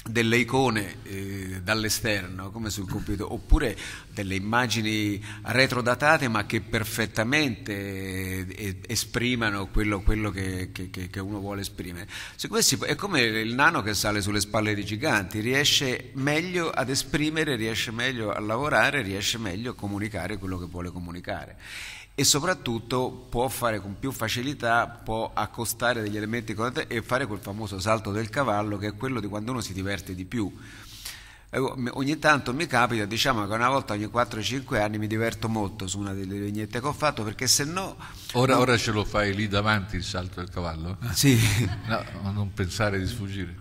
delle icone eh, dall'esterno, come sul computer, oppure delle immagini retrodatate ma che perfettamente eh, esprimano quello, quello che, che, che, uno vuole esprimere. Se Si, è come il nano che sale sulle spalle dei giganti, riesce meglio ad esprimere, riesce meglio a lavorare, riesce meglio a comunicare quello che vuole comunicare e soprattutto può fare con più facilità, può accostare degli elementi con te e fare quel famoso salto del cavallo che è quello di quando uno si diverte di più. Ecco, ogni tanto mi capita, diciamo che una volta ogni 4-5 anni mi diverto molto su una delle vignette che ho fatto perché se no... Ora, non... ora ce lo fai lì davanti il salto del cavallo? Sì. no, non pensare di sfuggire.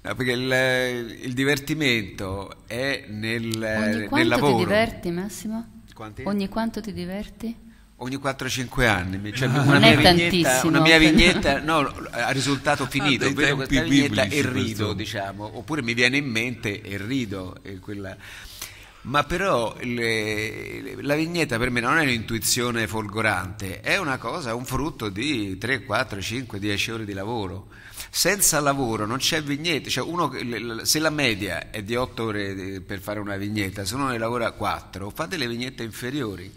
No, perché il, il, divertimento è nel, Ogni nel lavoro. Ogni quanto ti diverti Massimo? Quanti? Ogni quanto ti diverti? Ogni 4-5 anni, cioè, no, una, mia vignetta, una, mia vignetta, no, a risultato ah, finito, ah, vedo questa vignetta e rido, diciamo, oppure mi viene in mente e rido. E quella... Ma però le, la vignetta per me non è un'intuizione folgorante, è una cosa, un frutto di 3, 4, 5, 10 ore di lavoro. Senza lavoro non c'è vignetta, cioè uno, se la media è di 8 ore eh, per fare una vignetta, se uno ne lavora 4, fate le vignette inferiori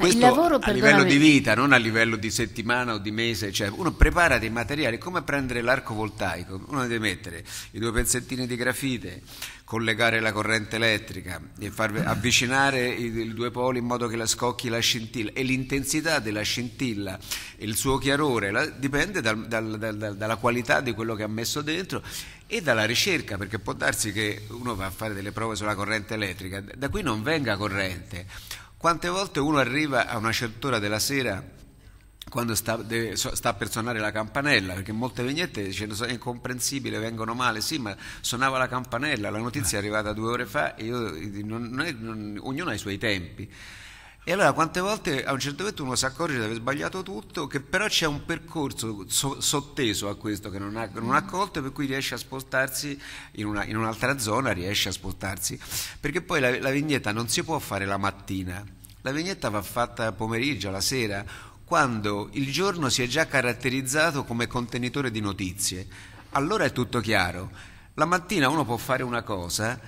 eh, Questo il lavoro, a livello di vita, non a livello di settimana o di mese, cioè uno prepara dei materiali, come prendere l'arco voltaico, uno deve mettere i due pezzettini di grafite, collegare la corrente elettrica e far avvicinare i, i due poli in modo che la scocchi la scintilla e l'intensità della scintilla e il suo chiarore la, dipende dal, dal, dal, dalla qualità di quello che ha messo dentro e dalla ricerca, perché può darsi che uno va a fare delle prove sulla corrente elettrica, da qui non venga corrente quante volte uno arriva a una certa ora della sera quando sta, deve, sta, per suonare la campanella, perché molte vignette dicono ne sono incomprensibili, vengono male, sì, ma suonava la campanella, la notizia è arrivata due ore fa e io, non è, non, ognuno ha i suoi tempi. E allora quante volte a un certo punto uno si accorge di aver sbagliato tutto, che però c'è un percorso so- sotteso a questo che non ha, non ha, colto, per cui riesce a spostarsi in, una, in un'altra zona, riesce a spostarsi. Perché poi la, la vignetta non si può fare la mattina, la vignetta va fatta pomeriggio, la sera, quando il giorno si è già caratterizzato come contenitore di notizie. Allora è tutto chiaro. La mattina uno può fare una cosa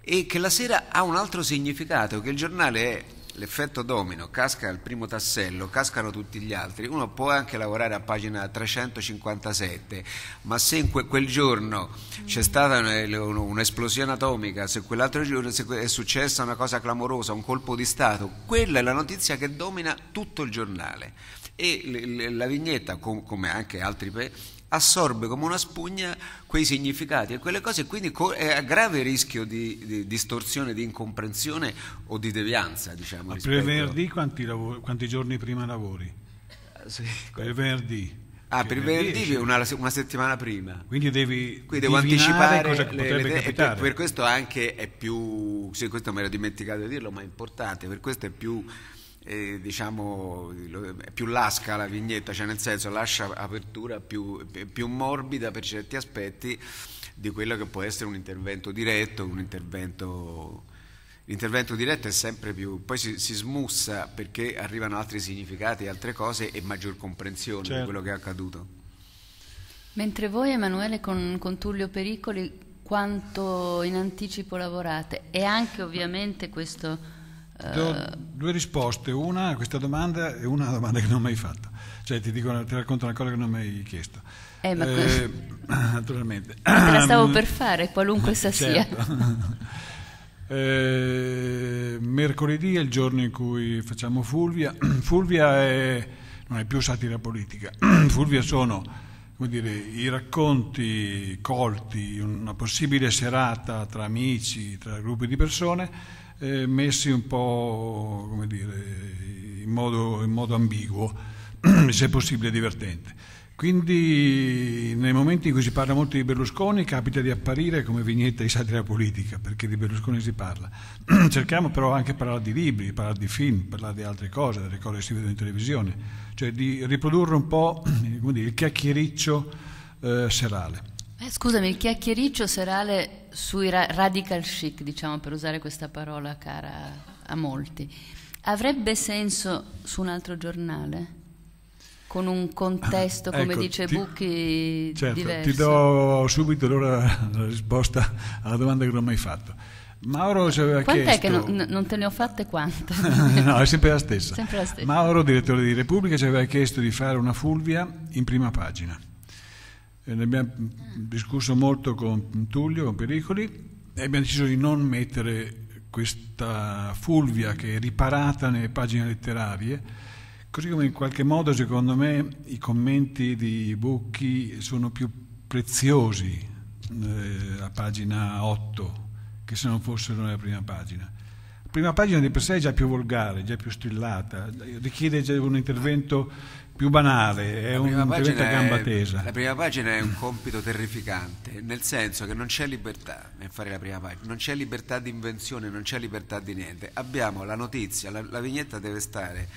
e che la sera ha un altro significato, che il giornale è l'effetto domino, casca il primo tassello, cascano tutti gli altri, uno può anche lavorare a pagina 357, ma se in que- quel giorno c'è stata un'esplosione atomica, se quell'altro giorno è successa una cosa clamorosa, un colpo di Stato, quella è la notizia che domina tutto il giornale. E la vignetta, come anche altri assorbe come una spugna quei significati e quelle cose, quindi è a grave rischio di, di distorsione, di incomprensione o di devianza. Diciamo, Ma per venerdì quanti, lavori, quanti giorni prima lavori? Eh, sì. Per venerdì. Ah, per venerdì una, una, settimana prima. Quindi devi Quindi devo anticipare cosa potrebbe le, capitare. Per, per questo anche è più, sì, questo mi ero dimenticato di dirlo, ma è importante, per questo è più eh, diciamo, più lasca la vignetta, cioè nel senso lascia apertura più, più morbida per certi aspetti di quello che può essere un intervento diretto, un intervento... L'intervento diretto è sempre più, poi si, si, smussa perché arrivano altri significati, altre cose e maggior comprensione certo. di quello che è accaduto. Mentre voi Emanuele con, con Tullio Pericoli quanto in anticipo lavorate e anche ovviamente questo due risposte, una a questa domanda e una a una domanda che non ho mai fatto. Cioè ti, dico, ti racconto una cosa che non ho mai chiesto. Eh, ma eh, naturalmente. Te la stavo per fare, qualunque essa certo. sia. Eh, mercoledì è il giorno in cui facciamo Fulvia. Fulvia è, non è più satira politica. Fulvia sono dire, i racconti colti, una possibile serata tra amici, tra gruppi di persone eh, messi un po' come dire, in, modo, in modo ambiguo, se possibile divertente. Quindi nei momenti in cui si parla molto di Berlusconi capita di apparire come vignetta di satira politica, perché di Berlusconi si parla. Cerchiamo però anche di parlare di libri, parlare di film, parlare di altre cose, delle cose che si vedono in televisione, cioè di riprodurre un po' dire, il chiacchiericcio eh, serale. Eh, scusami, il chiacchiericcio serale sui ra radical chic, diciamo per usare questa parola cara a molti, avrebbe senso su un altro giornale? Con un contesto, ah, come ecco, dice ti, Bucchi, certo, diverso? Ti do subito allora la risposta alla domanda che non ho mai fatto. Mauro ci aveva Quant'è chiesto... che non, non, te ne ho fatte quante? no, è sempre la, sempre la, stessa. Mauro, direttore di Repubblica, ci aveva chiesto di fare una Fulvia in prima pagina ne abbiamo discusso molto con Tullio, con Pericoli, e abbiamo deciso di non mettere questa fulvia che è riparata nelle pagine letterarie, così come in qualche modo secondo me i commenti di Bucchi sono più preziosi eh, a pagina 8 che se non fossero nella prima pagina. La prima pagina di per sé è già più volgare, già più strillata, richiede già un intervento più banale, è un pagina gamba tesa. la prima pagina è un compito terrificante, nel senso che non c'è libertà nel fare la prima pagina, non c'è libertà di invenzione, non c'è libertà di niente. Abbiamo la notizia, la, la vignetta deve stare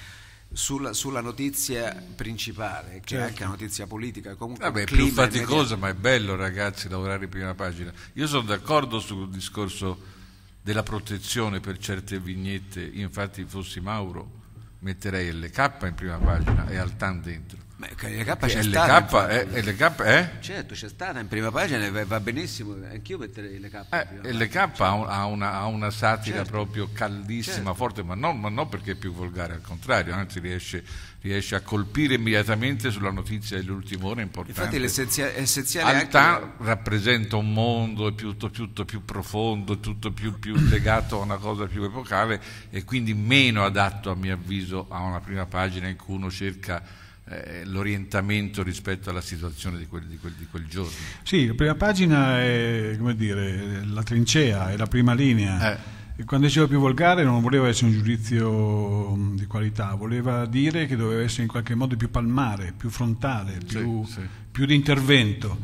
sulla, sulla, notizia principale, che certo. è anche la notizia politica. Comunque Vabbè, è più faticosa, ma è bello, ragazzi, lavorare in prima pagina. Io sono d'accordo sul discorso della protezione per certe vignette, infatti fossi Mauro metterei LK in prima pagina e Altan dentro. Ma LK c'è stata. È, eh, eh, LK è? Certo, c'è stata in prima pagina e va benissimo, anch'io metterei LK. Eh, LK ha, una, ha, una, satira certo. proprio caldissima, certo. forte, ma non, ma non perché è più volgare, al contrario, anzi riesce riesce a colpire immediatamente sulla notizia dell'ultima ora importante. Infatti l'essenziale essenziale Altà anche... rappresenta un mondo tutto, tutto più profondo, tutto più, più legato a una cosa più epocale e quindi meno adatto a mio avviso a una prima pagina in cui uno cerca eh, l'orientamento rispetto alla situazione di quel, di, quel, di quel, giorno. Sì, la prima pagina è dire, la trincea, è la prima linea. Eh. E quando diceva più volgare non voleva essere un giudizio mm, di qualità, voleva dire che doveva essere in qualche modo più palmare, più frontale, più, sì, sì. più di intervento.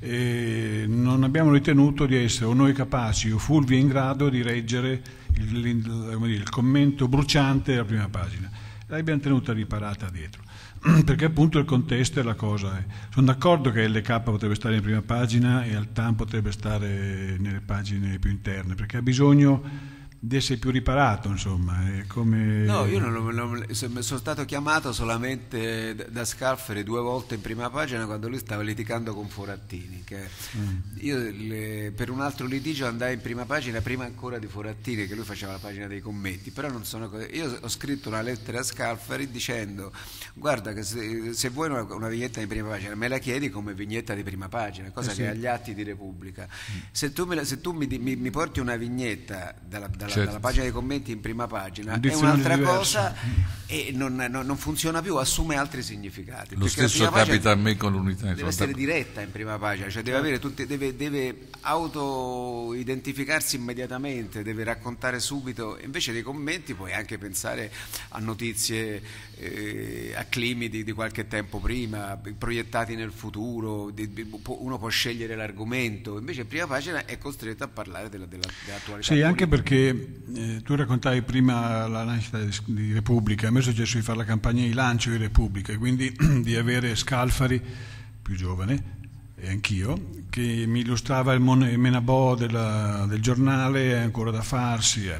E non abbiamo ritenuto di essere o noi capaci o Fulvi in grado di reggere il, il, dire, il commento bruciante della prima pagina. L'abbiamo tenuta riparata dietro, perché appunto il contesto è la cosa. Eh. Sono d'accordo che LK potrebbe stare in prima pagina e Altan potrebbe stare nelle pagine più interne, perché ha bisogno di essere più riparato, insomma. Come... No, io non, non, sono stato chiamato solamente da Scarfere due volte in prima pagina quando lui stava litigando con Forattini. Mm. Io le, per un altro litigio andai in prima pagina prima ancora di Forattini, che lui faceva la pagina dei commenti, però non sono Io ho scritto una lettera a Scarfere dicendo: Guarda, che se, se vuoi una, una, vignetta di prima pagina, me la chiedi come vignetta di prima pagina, cosa eh sì. che agli atti di Repubblica. Mm. Se tu, me, se tu mi, mi, mi, porti una vignetta dalla, dalla certo. dalla pagina dei commenti in prima pagina è un'altra diverso. cosa e non, non, non, funziona più, assume altri significati. Lo stesso capita a me con l'unità. Deve essere diretta in prima pagina, cioè deve, tutte, deve, deve auto-identificarsi immediatamente, deve raccontare subito, invece dei commenti puoi anche pensare a notizie, eh, a climi di, di, qualche tempo prima, proiettati nel futuro, di, uno può scegliere l'argomento, invece in prima pagina è costretto a parlare della, della, dell'attualità. Sì, politica. anche perché eh, tu raccontavi prima la nascita di Repubblica, a me è successo di fare la campagna di lancio di Repubblica, quindi di avere Scalfari, più giovane, e anch'io, che mi illustrava il, mon- il menabò della, del giornale, ancora da farsi. Eh.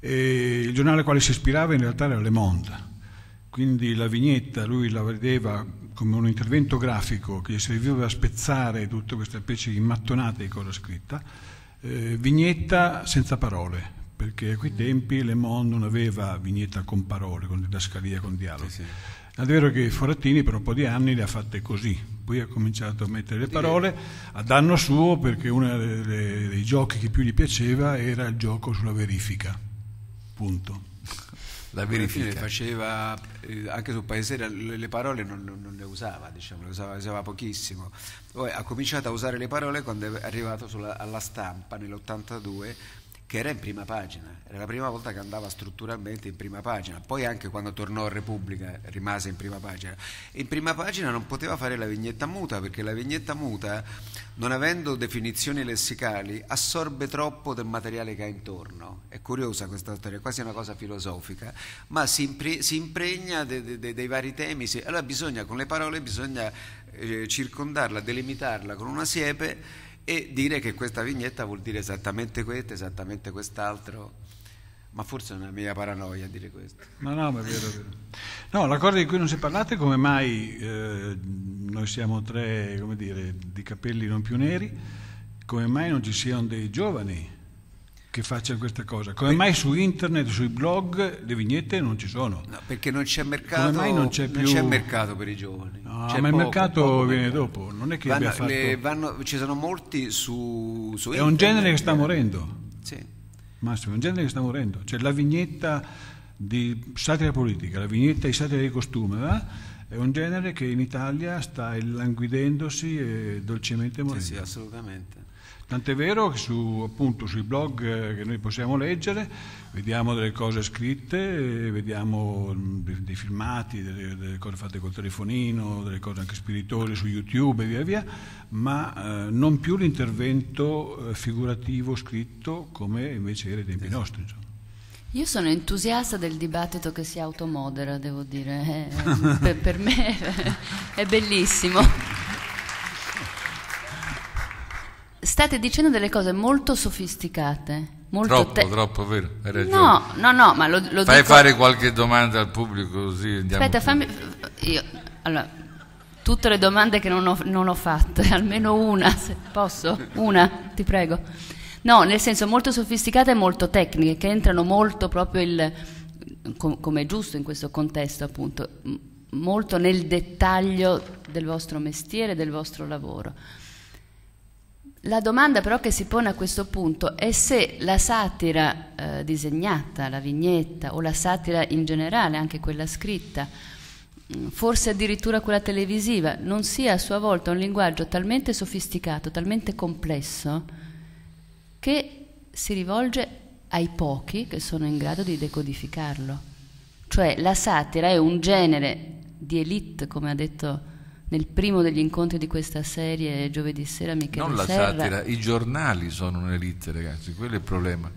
E il giornale al quale si ispirava in realtà era Le Monde, quindi la vignetta lui la vedeva come un intervento grafico che gli serviva a spezzare tutte queste specie di mattonate di cosa scritta eh, vignetta senza parole, perché a quei mm. tempi Le Monde non aveva vignetta con parole, con didascalia, con dialoghi. Sì, sì. È vero che Forattini per un po' di anni le ha fatte così, poi ha cominciato a mettere le parole a danno suo perché uno dei giochi che più gli piaceva era il gioco sulla verifica. Punto la verifica. Faceva, eh, anche sul paese le parole non, non le usava, diciamo, le usava, usava, pochissimo. Poi ha cominciato a usare le parole quando è arrivato sulla, alla stampa nell'82 che era in prima pagina, era la prima volta che andava strutturalmente in prima pagina, poi anche quando tornò a Repubblica rimase in prima pagina. In prima pagina non poteva fare la vignetta muta perché la vignetta muta, non avendo definizioni lessicali, assorbe troppo del materiale che ha intorno. È curiosa questa storia, è quasi una cosa filosofica, ma si, impre- si impregna de- de- de- dei vari temi, allora bisogna con le parole bisogna eh, circondarla, delimitarla con una siepe e dire che questa vignetta vuol dire esattamente questo, esattamente quest'altro. Ma forse è una mia paranoia dire questo. No, no, ma è vero, è vero. No, la cosa di cui non si è parlato è come mai eh, noi siamo tre, come dire, di capelli non più neri, come mai non ci siano dei giovani che faccia questa cosa. Come Beh. mai su internet, sui blog, le vignette non ci sono? No, perché non c'è mercato, Come mai non c'è, più... non c'è mercato per i giovani. No, c'è ma poco, il mercato poco, viene poco. dopo, non è che vanno, fatto... le, vanno, ci sono molti su, su È un genere che sta morendo. Sì. Massimo, è un genere che sta morendo. Cioè la vignetta di satira politica, la vignetta di satira di costume, va? è un genere che in Italia sta languidendosi e dolcemente morendo. Sì, sì, assolutamente. Tant'è vero che su, appunto, sui blog eh, che noi possiamo leggere vediamo delle cose scritte, vediamo mm, dei filmati, delle, delle cose fatte col telefonino, delle cose anche spiritose su YouTube e via via, ma eh, non più l'intervento eh, figurativo scritto come invece era ai tempi esatto. nostri. Insomma. Io sono entusiasta del dibattito che si automodera, devo dire, eh, per, per me è bellissimo. state dicendo delle cose molto sofisticate. Molto troppo, te- troppo, vero? Hai ragione. No, no, no, ma lo, lo Fai dico... fare qualche domanda al pubblico così andiamo. Aspetta, fammi... Io, allora, tutte le domande che non ho, non ho fatte, almeno una, se posso? Una, ti prego. No, nel senso molto sofisticate e molto tecniche, che entrano molto proprio il... Com- come è giusto in questo contesto appunto, molto nel dettaglio del vostro mestiere, del vostro lavoro. La domanda però che si pone a questo punto è se la satira eh, disegnata, la vignetta o la satira in generale, anche quella scritta, mm, forse addirittura quella televisiva, non sia a sua volta un linguaggio talmente sofisticato, talmente complesso, che si rivolge ai pochi che sono in grado di decodificarlo. Cioè la satira è un genere di elite, come ha detto nel primo degli incontri di questa serie giovedì sera Michele Non la Serra. satira, i giornali sono un'elite ragazzi, quello è il problema.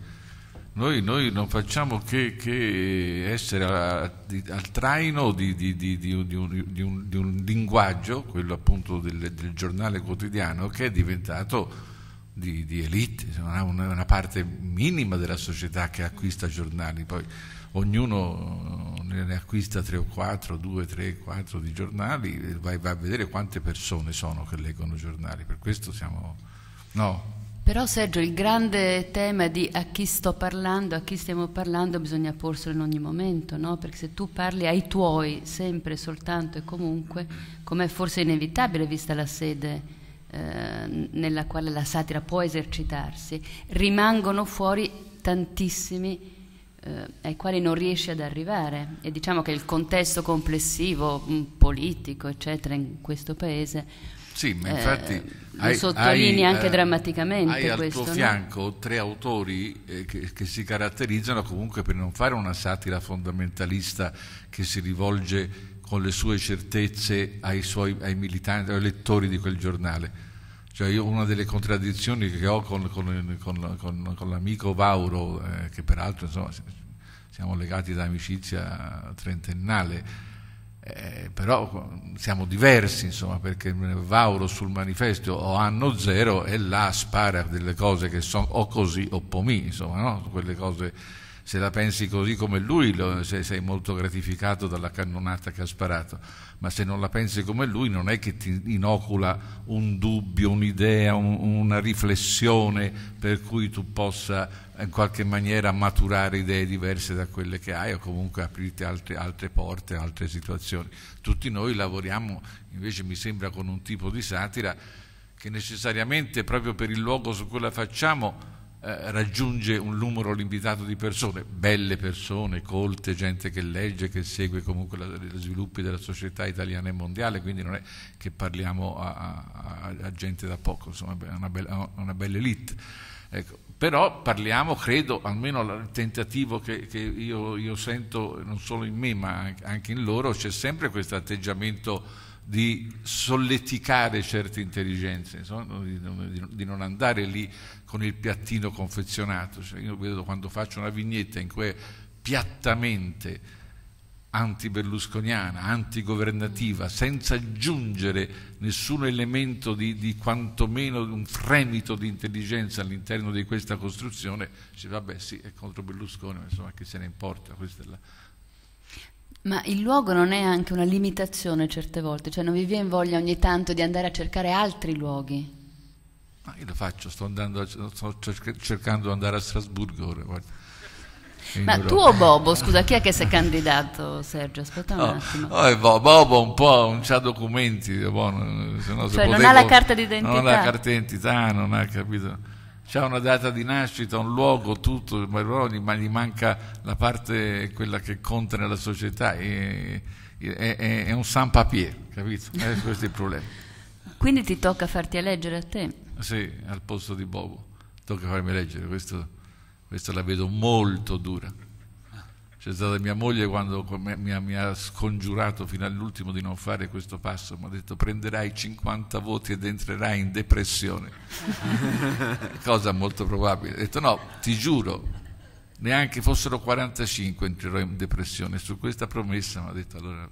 Noi, noi non facciamo che, che essere a, di, al traino di, di, un, un, di, un, linguaggio, quello appunto del, del giornale quotidiano, che è diventato di, elite, una, una parte minima della società che acquista giornali. Poi, ognuno eh, ne acquista tre o quattro, due, tre, quattro di giornali, vai, vai a vedere quante persone sono che leggono giornali, per questo siamo... No. Però Sergio, il grande tema di a chi sto parlando, a chi stiamo parlando, bisogna porselo in ogni momento, no? Perché se tu parli ai tuoi, sempre, soltanto e comunque, com'è forse inevitabile vista la sede eh, nella quale la satira può esercitarsi, rimangono fuori tantissimi eh, ai quali non riesci ad arrivare e diciamo che il contesto complessivo mh, mm, politico eccetera in questo paese sì, ma eh, infatti eh, hai, sottolinea hai, anche eh, drammaticamente hai al tuo no? fianco tre autori eh, che, che, si caratterizzano comunque per non fare una satira fondamentalista che si rivolge con le sue certezze ai, suoi, ai militanti, ai lettori di quel giornale cioè io, una delle contraddizioni che ho con, con, con, con l'amico Vauro, eh, che peraltro insomma, siamo legati da amicizia trentennale, eh, però siamo diversi, insomma, perché Vauro sul manifesto o anno zero e là spara delle cose che sono o così o pomì, insomma, no? quelle cose, se la pensi così come lui, lo, sei, sei molto gratificato dalla cannonata che ha sparato ma se non la pensi come lui non è che ti inocula un dubbio, un'idea, un, una riflessione per cui tu possa in qualche maniera maturare idee diverse da quelle che hai o comunque aprirti altre, altre porte, altre situazioni. Tutti noi lavoriamo invece mi sembra con un tipo di satira che necessariamente proprio per il luogo su cui la facciamo eh, raggiunge un numero limitato di persone, belle persone, colte, gente che legge, che segue comunque gli sviluppi della società italiana e mondiale, quindi non è che parliamo a, a, a gente da poco, insomma è una, bella, una bella elite. Ecco, però parliamo, credo, almeno il tentativo che, che io, io, sento non solo in me ma anche in loro, c'è sempre questo atteggiamento di solleticare certe intelligenze, insomma, di, di, non andare lì con il piattino confezionato. Cioè io vedo quando faccio una vignetta in cui è piattamente anti-berlusconiana, antigovernativa, senza aggiungere nessun elemento di, di, quantomeno un fremito di intelligenza all'interno di questa costruzione, dice vabbè sì, è contro Berlusconi, ma insomma che se ne importa, la... Ma il luogo non è anche una limitazione certe volte, cioè non vi viene voglia ogni tanto di andare a cercare altri luoghi? Ma io lo faccio, sto, andando, sto cercando di andare a Strasburgo ora. Guarda. In Ma tu o Bobo, scusa, chi è che si è candidato, Sergio? Aspetta un no, attimo. Oh, Bobo, Bobo un po', non ha documenti, eh, buono, boh, se no, se cioè, potevo, non ha la carta boh, d'identità. Non ha la carta d'identità, non ha capito. C'ha una data di nascita, un luogo, tutto, ma gli manca la parte, quella che conta nella società. È, è, è, è un sans papier, capito? Eh, questo è il problema. Quindi ti tocca farti eleggere a te. Sì, al posto di Bobo. Tocca farmi leggere, questo, questa la vedo molto dura. C'è stata mia moglie quando mi ha, mi ha scongiurato fino all'ultimo di non fare questo passo, mi ha detto prenderai 50 voti ed entrerai in depressione. Cosa molto probabile. Ho detto no, ti giuro, neanche fossero 45 entrerò in depressione. Su questa promessa mi ha detto allora...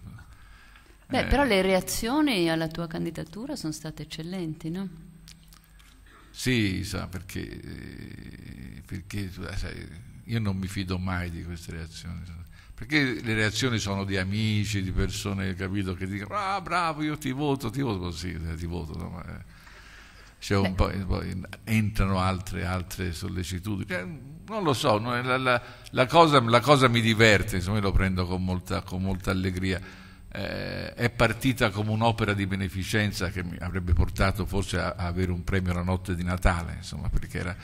Beh, eh, però le reazioni alla tua candidatura sono state eccellenti, no? Sì, sa, perché, eh, perché sai, io non mi fido mai di queste reazioni, perché le reazioni sono di amici, di persone, capito, che dicono, ah bravo, io ti voto, ti voto sì, eh, ti voto. No? Ma, cioè, poi, poi entrano altre, altre sollecitudini. Eh, non lo so, la, la, la, cosa, la, cosa, mi diverte, insomma, io lo prendo con molta, con molta allegria eh, è partita come un'opera di beneficenza che mi avrebbe portato forse a, a avere un premio la notte di Natale, insomma, perché era,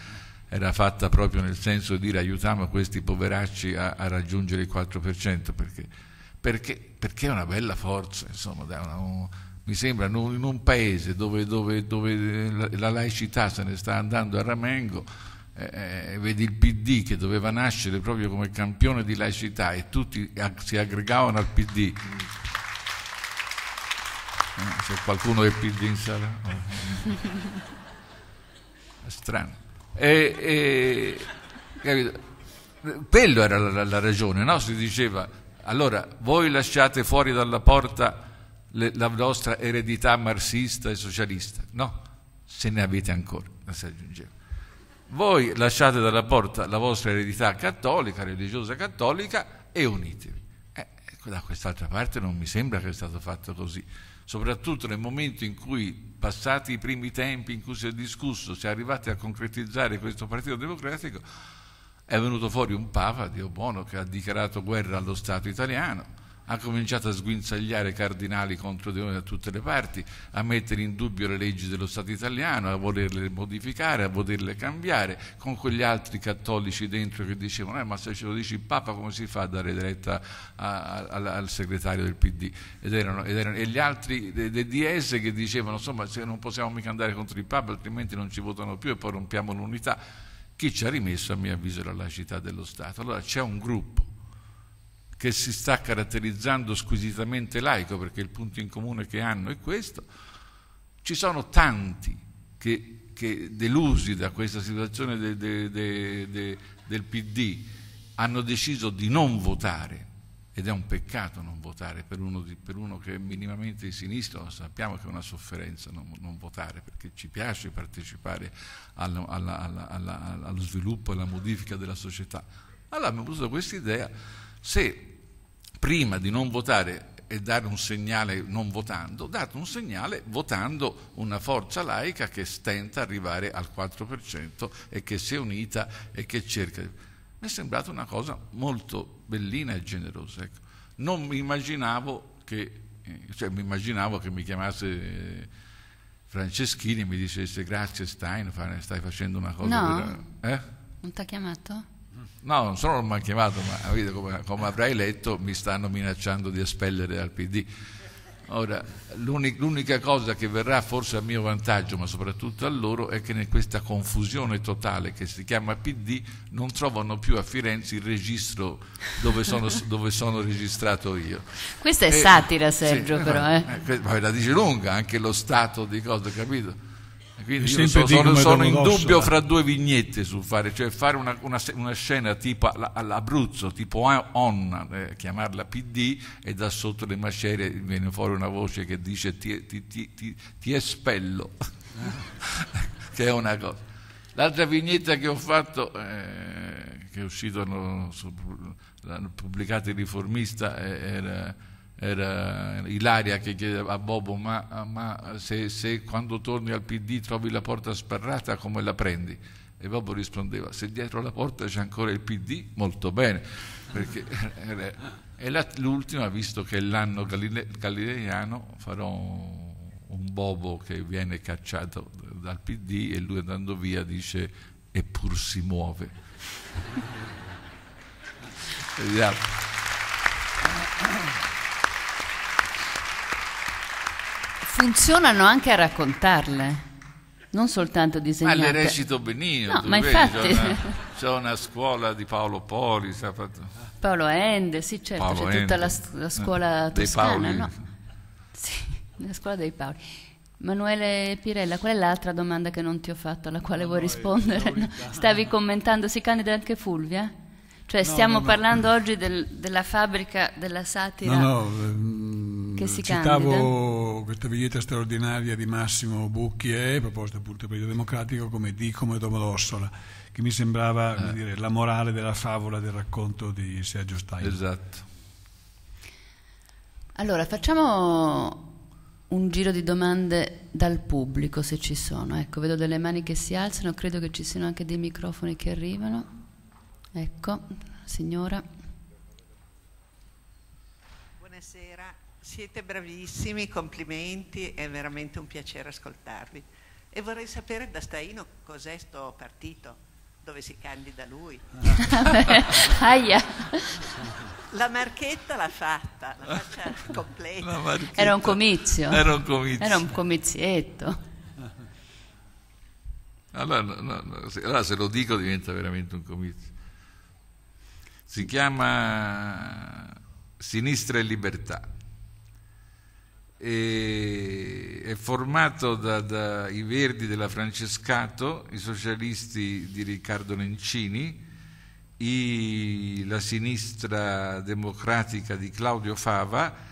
era, fatta proprio nel senso di dire aiutiamo questi poveracci a, a raggiungere il 4%, perché, perché, perché, è una bella forza, insomma, una, un, mi sembra in un paese dove, dove, dove la, laicità se ne sta andando a ramengo, eh, eh vedi il PD che doveva nascere proprio come campione di laicità e tutti si aggregavano al PD c'è eh, qualcuno del PD in sala? Strano. E, e, Quello era la, la ragione, no? si diceva, allora voi lasciate fuori dalla porta le, la vostra eredità marxista e socialista, no, se ne avete ancora, si aggiungeva. Voi lasciate dalla porta la vostra eredità cattolica, religiosa cattolica e unitevi. Eh, ecco, da quest'altra parte non mi sembra che sia stato fatto così soprattutto nel momento in cui passati i primi tempi in cui si è discusso, si è arrivati a concretizzare questo Partito Democratico, è venuto fuori un Papa, Dio buono, che ha dichiarato guerra allo Stato italiano, ha cominciato a sguinzagliare cardinali contro di noi da tutte le parti, a mettere in dubbio le leggi dello Stato italiano, a volerle modificare, a volerle cambiare, con quegli altri cattolici dentro che dicevano eh, ma se ce lo dice il Papa come si fa a dare diretta a, a, al, al, segretario del PD? Ed erano, ed erano, e gli altri dei DS che dicevano insomma non possiamo mica andare contro il Papa altrimenti non ci votano più e poi rompiamo l'unità. Chi ci ha rimesso a mio avviso era la laicità dello Stato? Allora c'è un gruppo che si sta caratterizzando squisitamente laico, perché il punto in comune che hanno è questo, ci sono tanti che, che delusi da questa situazione de, de, de, del PD hanno deciso di non votare, ed è un peccato non votare per uno, di, per uno che è minimamente di sinistra, lo sappiamo che è una sofferenza non, non votare, perché ci piace partecipare alla, alla, alla, allo sviluppo e alla modifica della società. Allora abbiamo avuto questa idea se prima di non votare e dare un segnale non votando, date un segnale votando una forza laica che stenta ad arrivare al 4% e che si è unita e che cerca. Mi è sembrata una cosa molto bellina e generosa. Ecco. Non mi immaginavo che, eh, cioè, mi immaginavo che mi chiamasse eh, Franceschini e mi dicesse grazie Stein, stai facendo una cosa. No, vera. Eh? non ti ha chiamato? No, non sono mai chiamato, ma come, come, avrai letto mi stanno minacciando di espellere dal PD. Ora, l'unica, l'unica cosa che verrà forse a mio vantaggio, ma soprattutto a loro, è che in questa confusione totale che si chiama PD non trovano più a Firenze il registro dove sono, dove sono registrato io. Questa è e, satira, Sergio, sì, eh, però. Eh. Eh, ma eh, la dice lunga, anche lo stato di cosa, capito? Quindi so, sono, sono in dubbio eh. fra due vignette sul fare, cioè fare una, una, una scena tipo all'Abruzzo, tipo Onna, eh, chiamarla PD e da sotto le macerie viene fuori una voce che dice ti, ti, ti, ti espello, che è una cosa. L'altra vignetta che ho fatto, eh, che è uscita, l'hanno pubblicata in Riformista, eh, era era Ilaria che chiedeva a Bobo ma, ma se, se, quando torni al PD trovi la porta sbarrata come la prendi? E Bobo rispondeva se dietro la porta c'è ancora il PD molto bene perché e l'ultima visto che è l'anno galile, galileiano farò un Bobo che viene cacciato dal PD e lui andando via dice eppur si muove vediamo Funzionano anche a raccontarle, non soltanto disegnate. Ma le recito benissimo. No, ma vedi, infatti... C'è una, una, scuola di Paolo Poli. Sabato. Paolo Ende, sì certo, Paolo c'è tutta la, la scuola eh, toscana. No? Sì, la scuola dei Paoli. Manuele Pirella, qual è l'altra domanda che non ti ho fatto, alla quale no, vuoi rispondere? No, stavi commentando, si candida anche Fulvia? Cioè stiamo parlando oggi del, della fabbrica della satira. No, no, che si citavo candida. questa vignetta straordinaria di Massimo Bucchie, eh, proposta appunto del Partito Democratico, come Di come Domodossola, che mi sembrava eh. dire, la morale della favola del racconto di Sergio Stein. Esatto. Allora, facciamo un giro di domande dal pubblico, se ci sono. Ecco, vedo delle mani che si alzano, credo che ci siano anche dei microfoni che arrivano. Ecco, signora. Siete bravissimi, complimenti, è veramente un piacere ascoltarvi. E vorrei sapere da Staino cos'è sto partito, dove si candida lui. Aia. La marchetta l'ha fatta, la faccia completa. Era un comizio. Era un comizio. Era un comizietto. Allora, no, no, se, allora se lo dico diventa veramente un comizio. Si chiama Sinistra e Libertà e è formato dai Verdi della Francescato, i socialisti di Riccardo Lencini, i, la sinistra democratica di Claudio Fava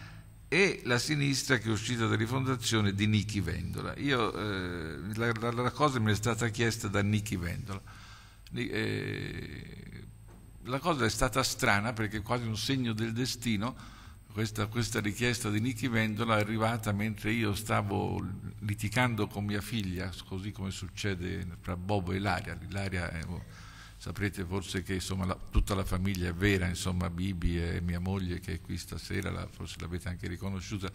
e la sinistra che è uscita da rifondazione di Nichi Vendola. Io, eh, la, la, la, cosa mi è stata chiesta da Nichi Vendola. Eh, la cosa è stata strana perché è quasi un segno del destino questa, questa, richiesta di Nichi Vendola è arrivata mentre io stavo litigando con mia figlia, così come succede fra Bobo e Ilaria. Ilaria è, saprete forse che insomma, la, tutta la famiglia è vera, insomma Bibi e mia moglie che è qui stasera, la, forse l'avete anche riconosciuta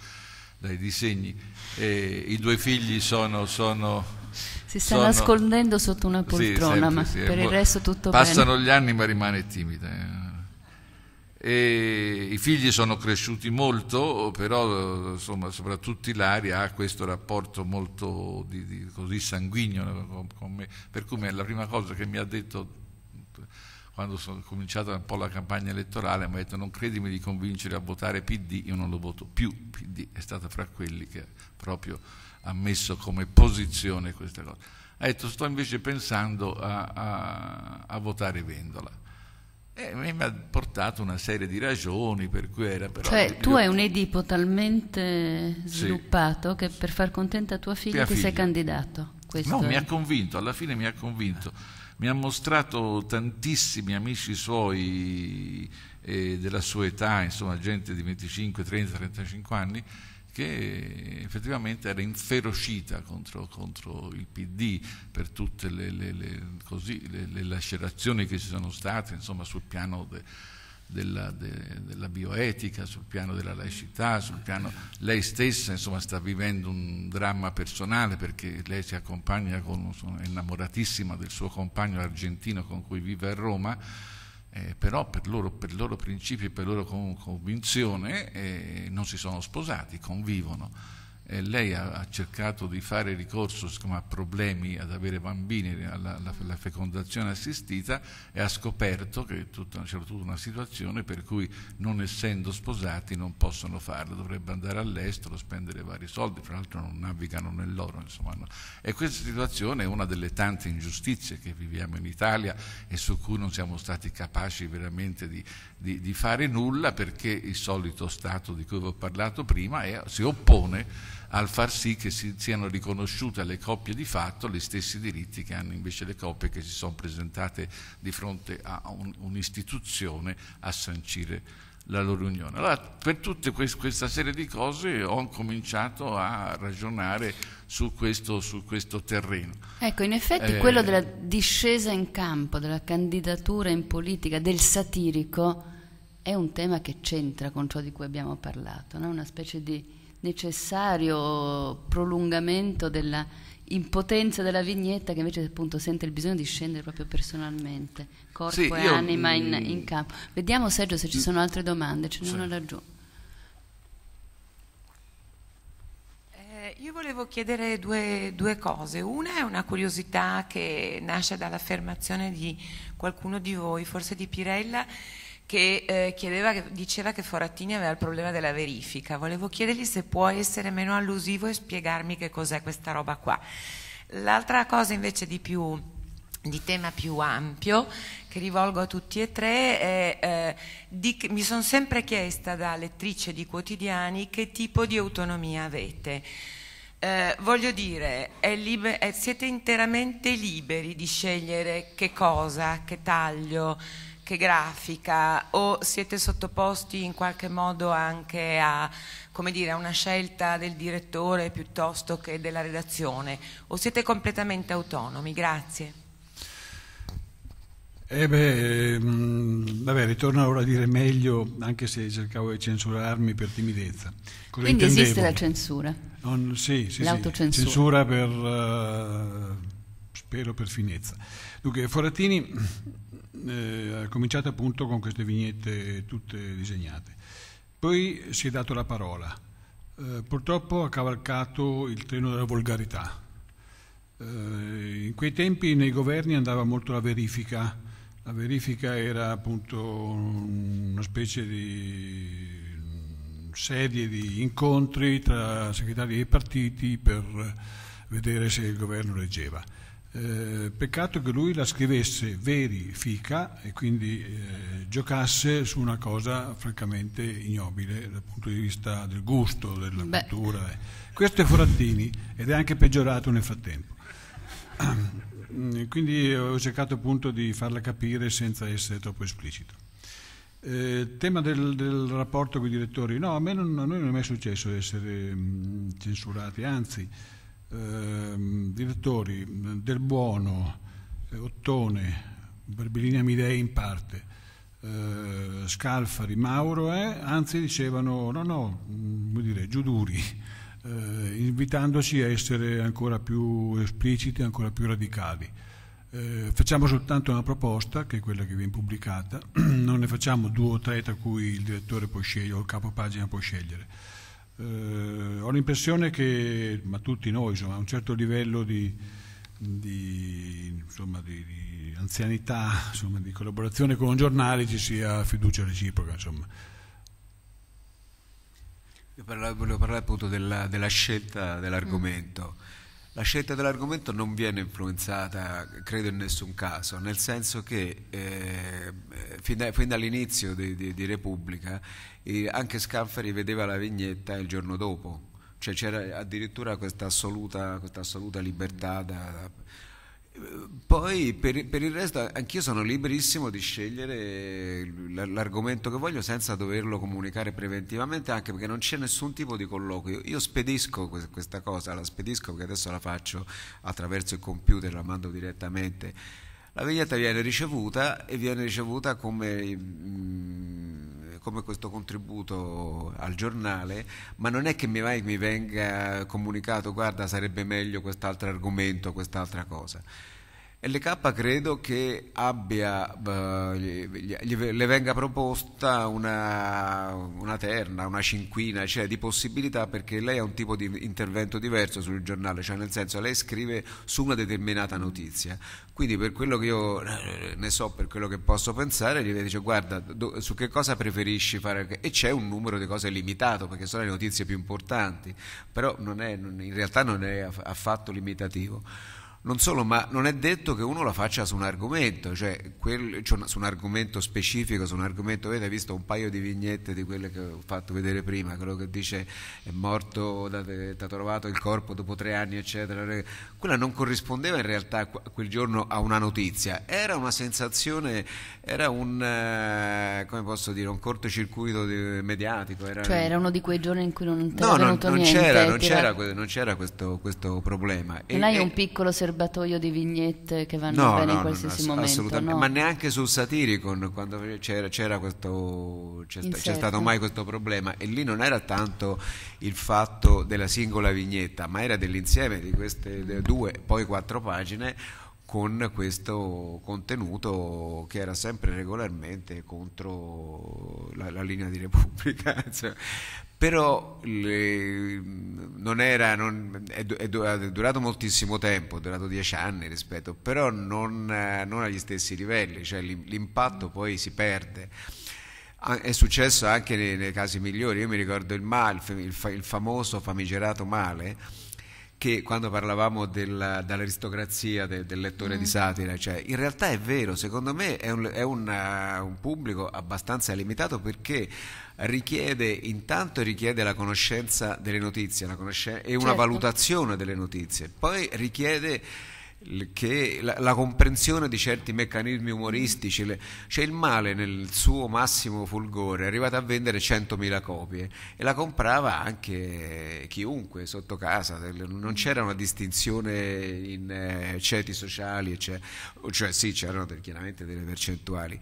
dai disegni, eh, i due figli sono... sono si sta nascondendo sotto una poltrona, sì, sempre, ma sì, per il resto tutto passano bene. Passano gli anni ma rimane timida. Eh. E I figli sono cresciuti molto, però insomma, soprattutto Ilaria ha questo rapporto molto di, di, così sanguigno eh, con, con me, per cui la prima cosa che mi ha detto quando sono cominciata un po' la campagna elettorale mi ha detto non credimi di convincere a votare PD, io non lo voto più, PD è stata fra quelli che proprio ha messo come posizione questa cosa. Ha detto sto invece pensando a, a, a votare Vendola e mi ha portato una serie di ragioni per cui era però... Cioè tu hai un Edipo talmente sviluppato sì. che per far contenta tua figlia Pia ti figlia. sei candidato. Questo no, è... mi ha convinto, alla fine mi ha convinto. Mi ha mostrato tantissimi amici suoi eh, della sua età, insomma gente di 25, 30, 35 anni, che effettivamente era inferocita contro, contro il PD per tutte le, le, le, così, le, lacerazioni che ci sono state insomma, sul piano de, della, de, della, bioetica, sul piano della laicità, sul piano... Lei stessa insomma, sta vivendo un dramma personale perché lei si accompagna con, è innamoratissima del suo compagno argentino con cui vive a Roma eh, però per loro, per loro principi e per loro convinzione eh, non si sono sposati, convivono eh, lei ha, ha, cercato di fare ricorso siccome ha problemi ad avere bambini alla, alla, alla fecondazione assistita e ha scoperto che tutta, c'era tutta una situazione per cui non essendo sposati non possono farlo, dovrebbe andare all'estero, spendere vari soldi, tra l'altro non navigano nell'oro. Insomma, no. E questa situazione è una delle tante ingiustizie che viviamo in Italia e su cui non siamo stati capaci veramente di, di, di fare nulla perché il solito Stato di cui vi ho parlato prima è, si oppone al far sì che si, siano riconosciute alle coppie di fatto gli stessi diritti che hanno invece le coppie che si sono presentate di fronte a un, un'istituzione a sancire la loro unione. Allora, per tutta questa serie di cose ho cominciato a ragionare su questo, su questo terreno. Ecco, in effetti eh, quello della discesa in campo, della candidatura in politica, del satirico, è un tema che c'entra con ciò di cui abbiamo parlato, no? una specie di necessario prolungamento della impotenza della vignetta che invece appunto sente il bisogno di scendere proprio personalmente, corpo sì, e io, anima in, in, campo. Vediamo Sergio se ci mm. sono altre domande, ce n'è sì. una laggiù. Eh, io volevo chiedere due, due cose. Una è una curiosità che nasce dall'affermazione di qualcuno di voi, forse di Pirella, che eh, chiedeva, che diceva che Forattini aveva il problema della verifica. Volevo chiedergli se può essere meno allusivo e spiegarmi che cos'è questa roba qua. L'altra cosa invece di, più, di tema più ampio che rivolgo a tutti e tre è eh, di, mi sono sempre chiesta da lettrice di quotidiani che tipo di autonomia avete. Eh, voglio dire, siete interamente liberi di scegliere che cosa, che taglio, anche grafica o siete sottoposti in qualche modo anche a, dire, a una scelta del direttore piuttosto che della redazione o siete completamente autonomi? Grazie. Eh beh, ehm, vabbè, ritorno ora a dire meglio, anche se cercavo di censurarmi per timidezza. Cosa Quindi intendevo? esiste la censura? Non, sì, sì, L'autocensura. Sì, censura per, uh, spero per finezza. Dunque, Foratini eh, cominciato appunto con queste vignette tutte disegnate. Poi si è dato la parola. Eh, purtroppo ha cavalcato il treno della volgarità. Eh, in quei tempi nei governi andava molto la verifica. La verifica era appunto una specie di mm, serie di incontri tra segretari dei partiti per vedere se il governo reggeva. Eh, peccato che lui la scrivesse verifica e quindi eh, giocasse su una cosa francamente ignobile dal punto di vista del gusto, della Beh. cultura. Eh. Questo è Forattini ed è anche peggiorato nel frattempo. Eh, quindi ho cercato appunto di farla capire senza essere troppo esplicito. Eh, tema del, del, rapporto con i direttori, no, a, me non, a noi non è mai successo essere mh, mm, censurati, anzi Ehm, direttori Del Buono, eh, Ottone, Barbilini Amidei in parte, eh, Scalfari, Mauro, eh, anzi dicevano no, no, mm, come dire, giuduri, eh, invitandoci a essere ancora più espliciti, ancora più radicali. Eh, facciamo soltanto una proposta, che è quella che viene pubblicata, non ne facciamo due o tre tra cui il direttore può scegliere o il capo pagina può scegliere eh, ho l'impressione che, ma tutti noi, insomma, a un certo livello di, di, insomma, di, di anzianità, insomma, di collaborazione con giornali ci sia fiducia reciproca. Insomma. Io parlavo, volevo parlare appunto della, della scelta dell'argomento. Mm. La scelta dell'argomento non viene influenzata, credo, in nessun caso, nel senso che eh, fin, da, fin, dall'inizio di, di, di Repubblica eh, anche Scanfari vedeva la vignetta il giorno dopo, cioè c'era addirittura questa assoluta, questa assoluta libertà da, da poi per, per, il resto anch'io sono liberissimo di scegliere l'argomento che voglio senza doverlo comunicare preventivamente, anche perché non c'è nessun tipo di colloquio. Io spedisco questa cosa, la spedisco perché adesso la faccio attraverso il computer, la mando direttamente la vignetta viene ricevuta e viene ricevuta come, mm, come questo contributo al giornale, ma non è che mi, vai, mi venga comunicato guarda sarebbe meglio quest'altro argomento, quest'altra cosa. LK credo che abbia, eh, gli, gli, le venga proposta una, una, terna, una cinquina, cioè di possibilità perché lei ha un tipo di intervento diverso sul giornale, cioè nel senso lei scrive su una determinata notizia, quindi per quello che io eh, ne so, per quello che posso pensare, gli dice guarda do, su che cosa preferisci fare e c'è un numero di cose limitato perché sono le notizie più importanti, però non è, in realtà non è affatto limitativo. Non solo, ma non è detto che uno la faccia su un argomento, cioè, quel, cioè su un argomento specifico, su un argomento, avete visto un paio di vignette di quelle che ho fatto vedere prima, quello che dice è morto, è stato trovato il corpo dopo tre anni, eccetera. Quella non corrispondeva in realtà quel giorno a una notizia, era una sensazione, era un, eh, come posso dire, un cortocircuito mediatico. Era... Cioè era uno di quei giorni in cui non, no, non, non niente, non c'era, non c'era questo, questo problema. Non e, hai un piccolo servizio serbatoio di vignette che vanno no, bene no, in qualsiasi no, momento. No. Ma neanche sul Satiricon, quando c'era, c'era questo, c'è, c'è, stato mai questo problema. E lì non era tanto il fatto della singola vignetta, ma era dell'insieme di queste due, poi quattro pagine con questo contenuto che era sempre regolarmente contro la, la linea di Repubblica. però le, non era, non, è, è, durato moltissimo tempo, è durato dieci anni rispetto, però non, non agli stessi livelli, cioè l'impatto mm. poi si perde. Ah, è successo anche nei, nei casi migliori, io mi ricordo il, mal, il, fa, il famoso famigerato male, che quando parlavamo dell'aristocrazia del, del lettore mm. di satira, cioè, in realtà è vero, secondo me è, un, è un, uh, un pubblico abbastanza limitato perché richiede intanto richiede la conoscenza delle notizie conoscenza, e una certo. valutazione delle notizie, poi richiede la, la, comprensione di certi meccanismi umoristici, c'è cioè il male nel suo massimo fulgore, è arrivato a vendere 100.000 copie e la comprava anche chiunque sotto casa, non c'era una distinzione in eh, ceti sociali, cioè, cioè sì c'erano chiaramente delle percentuali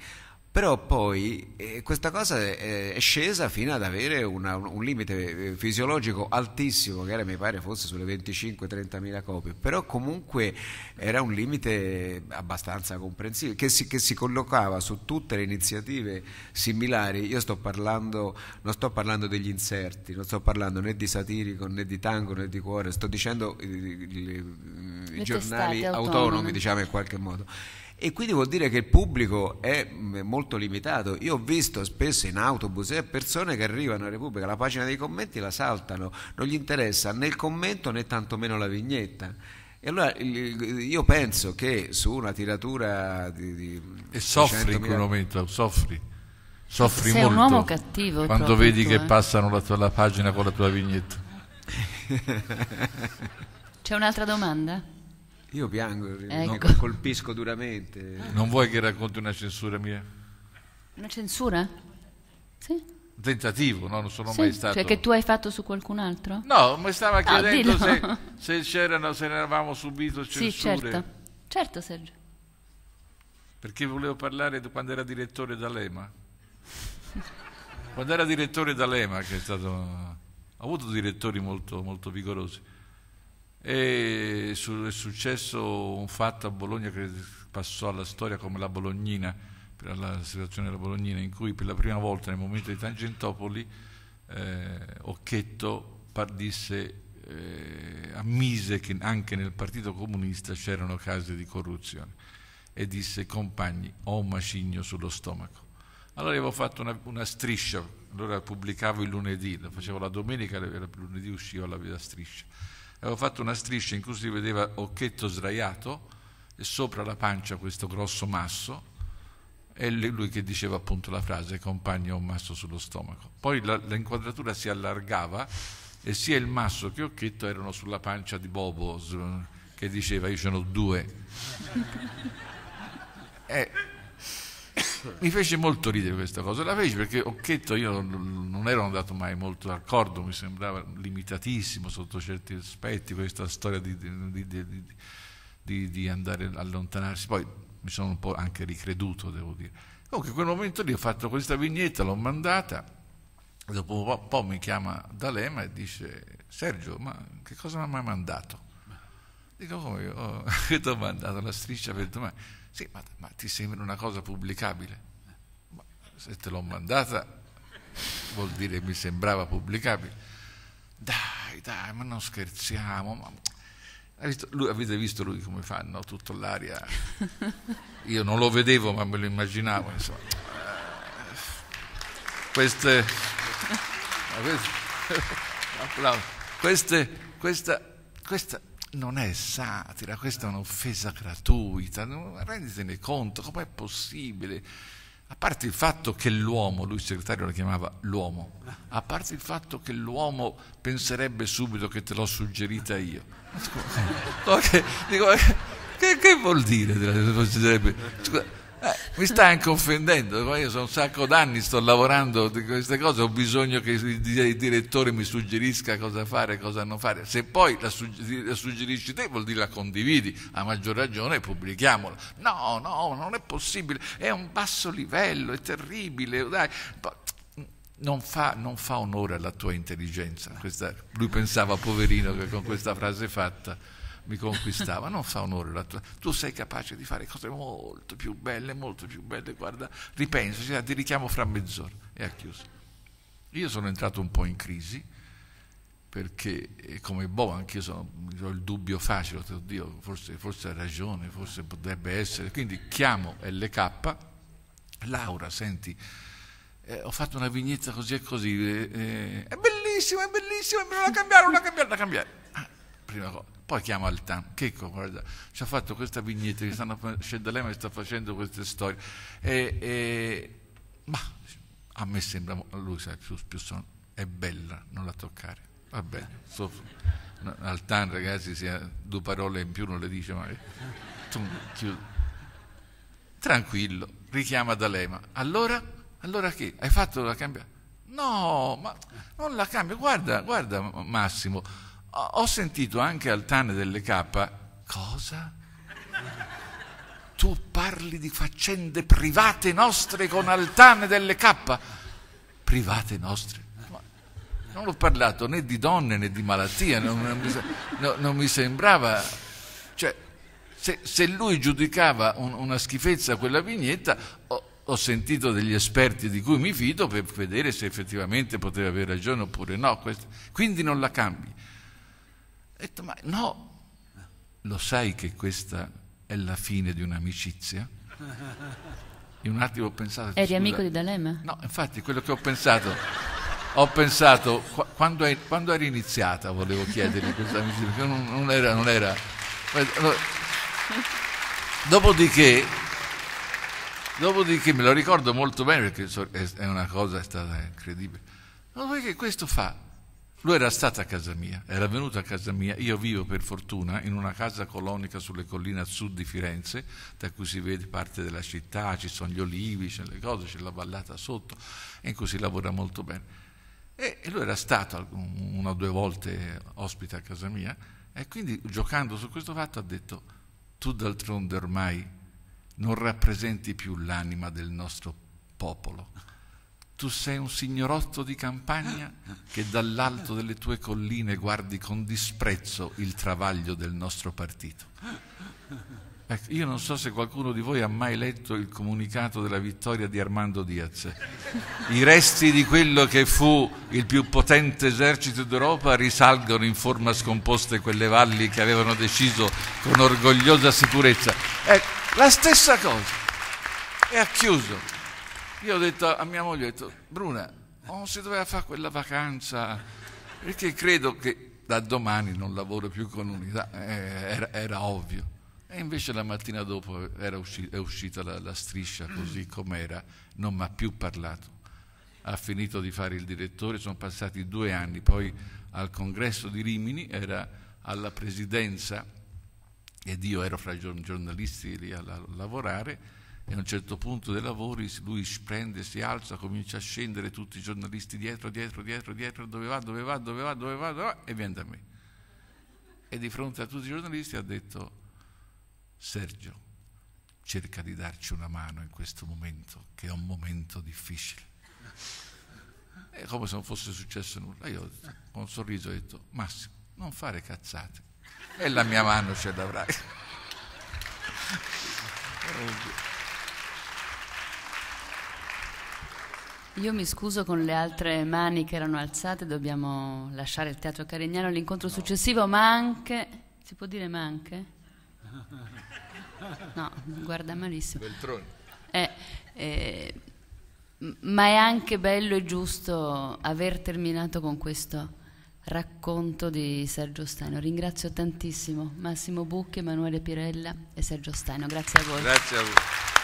però poi eh, questa cosa è, è, scesa fino ad avere una, un, limite eh, fisiologico altissimo, che era mi pare fosse sulle 25-30 mila copie, però comunque era un limite abbastanza comprensibile, che si, che si collocava su tutte le iniziative similari. Io sto parlando, non sto parlando degli inserti, non sto parlando né di satirico né di tango né di cuore, sto dicendo eh, i, i, i, i giornali autonomi, autonomi, diciamo in qualche modo e quindi vuol dire che il pubblico mm, è molto limitato. Io ho visto spesso in autobus eh, persone che arrivano a Repubblica, la pagina dei commenti la saltano, non gli interessa né il commento né tantomeno la vignetta. E allora io penso che su una tiratura di... di e soffri in quel momento, soffri. Soffri Sei molto. un uomo cattivo. Quando proprio, vedi tu, che eh. passano la, tua, la pagina con la tua vignetta. C'è un'altra domanda? Io piango, ecco. colpisco duramente. Non vuoi che racconti una censura mia? Una censura? Sì Un tentativo, no? non sono sì, mai stato. Cioè che tu hai fatto su qualcun altro? No, mi stava ah, chiedendo se, se, c'erano, se ne eravamo subito censure. Sì, certo. certo Sergio. Perché volevo parlare quando era direttore d'Alema. quando era direttore d'Alema, che è stato... Ho avuto direttori molto, molto vigorosi e su, è successo un fatto a Bologna che passò alla storia come la Bolognina, per la situazione della Bolognina, in cui per la prima volta nel momento di Tangentopoli eh, Occhetto disse, eh, ammise che anche nel Partito Comunista c'erano casi di corruzione e disse compagni ho un macigno sullo stomaco. Allora avevo fatto una, una striscia, allora pubblicavo il lunedì, la facevo la domenica il lunedì usciva la, la striscia avevo fatto una striscia in cui si vedeva Occhetto sdraiato e sopra la pancia questo grosso masso e lui che diceva appunto la frase compagno un masso sullo stomaco. Poi la, l'inquadratura si allargava e sia il masso che Occhetto erano sulla pancia di Bobo che diceva io ce ne ho due. e, Mi fece molto ridere questa cosa, la feci perché Occhetto io non ero andato mai molto d'accordo, mi sembrava limitatissimo sotto certi aspetti questa storia di, di, di, di andare a allontanarsi, poi mi sono un po' anche ricreduto devo dire. Comunque in quel momento lì ho fatto questa vignetta, l'ho mandata, dopo un po' mi chiama D'Alema e dice Sergio ma che cosa mi ha mai mandato? Dico come? Oh, che ti ho mandato la striscia per domani? Sì, ma, ma ti sembra una cosa pubblicabile? Ma se te l'ho mandata vuol dire che mi sembrava pubblicabile. Dai, dai, ma non scherziamo. Ma... Visto, lui, avete visto lui come fanno tutta l'aria? Io non lo vedevo, ma me lo immaginavo. Insomma. Queste, queste, questa, questa, non è satira, questa è un'offesa gratuita, renditene conto, com'è possibile? A parte il fatto che l'uomo, lui il segretario la chiamava l'uomo, a parte il fatto che l'uomo penserebbe subito che te l'ho suggerita io. Scusa, okay, dico, che, che, vuol dire? Scusa, eh, mi sta anche offendendo, io sono un sacco d'anni, sto lavorando di queste cose, ho bisogno che il direttore mi suggerisca cosa fare e cosa non fare. Se poi la, suggerisci te vuol dire la condividi, a maggior ragione pubblichiamola. No, no, non è possibile, è un basso livello, è terribile, dai. Non fa, non fa onore alla tua intelligenza. Questa, lui pensava, poverino, che con questa frase fatta mi conquistava, non fa onore all'Atlante. Tu sei capace di fare cose molto più belle, molto più belle, guarda, ripensaci, ti richiamo fra mezz'ora e ha chiuso. Io sono entrato un po' in crisi perché eh, come Boh anche io ho il dubbio facile, oddio, forse, forse ha ragione, forse potrebbe essere, quindi chiamo LK, Laura, senti, eh, ho fatto una vignetta così e così, eh, eh, è bellissima, è bellissima, bisogna cambiare, bisogna cambiare, da cambiare prima cosa. Poi chiamo Altan, Checco, guarda, ci ha fatto questa vignetta che stanno Scendalema sta facendo queste storie. E, e, ma a me sembra, lui sa, più, più sono, è bella, non la toccare. Va bene, so, Altan ragazzi, sia, due parole in più non le dice mai. Tranquillo, richiama D'Alema. Allora? Allora che? Hai fatto la cambia? No, ma non la cambia. Guarda, guarda Massimo ho sentito anche al Tane delle K, cosa? Tu parli di faccende private nostre con Altane delle K? Private nostre? non ho parlato né di donne né di malattia, non, non, mi, no, non mi, sembrava... Cioè, se, se, lui giudicava un, una schifezza quella vignetta, ho, ho, sentito degli esperti di cui mi fido per vedere se effettivamente poteva avere ragione oppure no. Quindi non la cambi. Ho detto, ma no, lo sai che questa è la fine di un'amicizia? In un attimo ho pensato... Eri amico di D'Alema? No, infatti quello che ho pensato, ho pensato, quando, è, quando era iniziata volevo chiedergli questa amicizia, perché non, non era... Non era Dopodiché, dopodiché me lo ricordo molto bene perché è una cosa è stata incredibile. Dopodiché questo fa lui era stato a casa mia, era venuto a casa mia, io vivo per fortuna in una casa colonica sulle colline a sud di Firenze, da cui si vede parte della città, ci sono gli olivi, c'è le cose, c'è la vallata sotto e in cui si lavora molto bene. E, lui era stato una o due volte ospite a casa mia e quindi giocando su questo fatto ha detto tu d'altronde ormai non rappresenti più l'anima del nostro popolo tu sei un signorotto di campagna che dall'alto delle tue colline guardi con disprezzo il travaglio del nostro partito. Ecco, io non so se qualcuno di voi ha mai letto il comunicato della vittoria di Armando Diaz. I resti di quello che fu il più potente esercito d'Europa risalgono in forma scomposta quelle valli che avevano deciso con orgogliosa sicurezza. Ecco, la stessa cosa. E ha chiuso. Io ho detto a mia moglie, ho detto, Bruna, non si doveva fare quella vacanza, perché credo che da domani non lavoro più con l'unità, eh, era, era, ovvio. E invece la mattina dopo usci- è uscita la, la striscia così com'era, non mi ha più parlato. Ha finito di fare il direttore, sono passati due anni, poi al congresso di Rimini era alla presidenza ed io ero fra i giornalisti lì a lavorare e a un certo punto dei lavori lui prende, si alza, comincia a scendere tutti i giornalisti dietro, dietro, dietro, dietro, dove va, dove va, dove va, dove va, dove va e viene da me. E di fronte a tutti i giornalisti ha detto Sergio, cerca di darci una mano in questo momento, che è un momento difficile. È come se non fosse successo nulla. Io con un sorriso ho detto, Massimo, non fare cazzate. E la mia mano ce l'avrai. Io mi scuso con le altre mani che erano alzate, dobbiamo lasciare il Teatro Carignano all'incontro successivo, ma anche, si può dire ma anche? No, guarda malissimo. Beltroni. Eh, eh, ma è anche bello e giusto aver terminato con questo racconto di Sergio Staino. Ringrazio tantissimo Massimo Bucchi, Emanuele Pirella e Sergio Staino. Grazie a voi. Grazie a voi.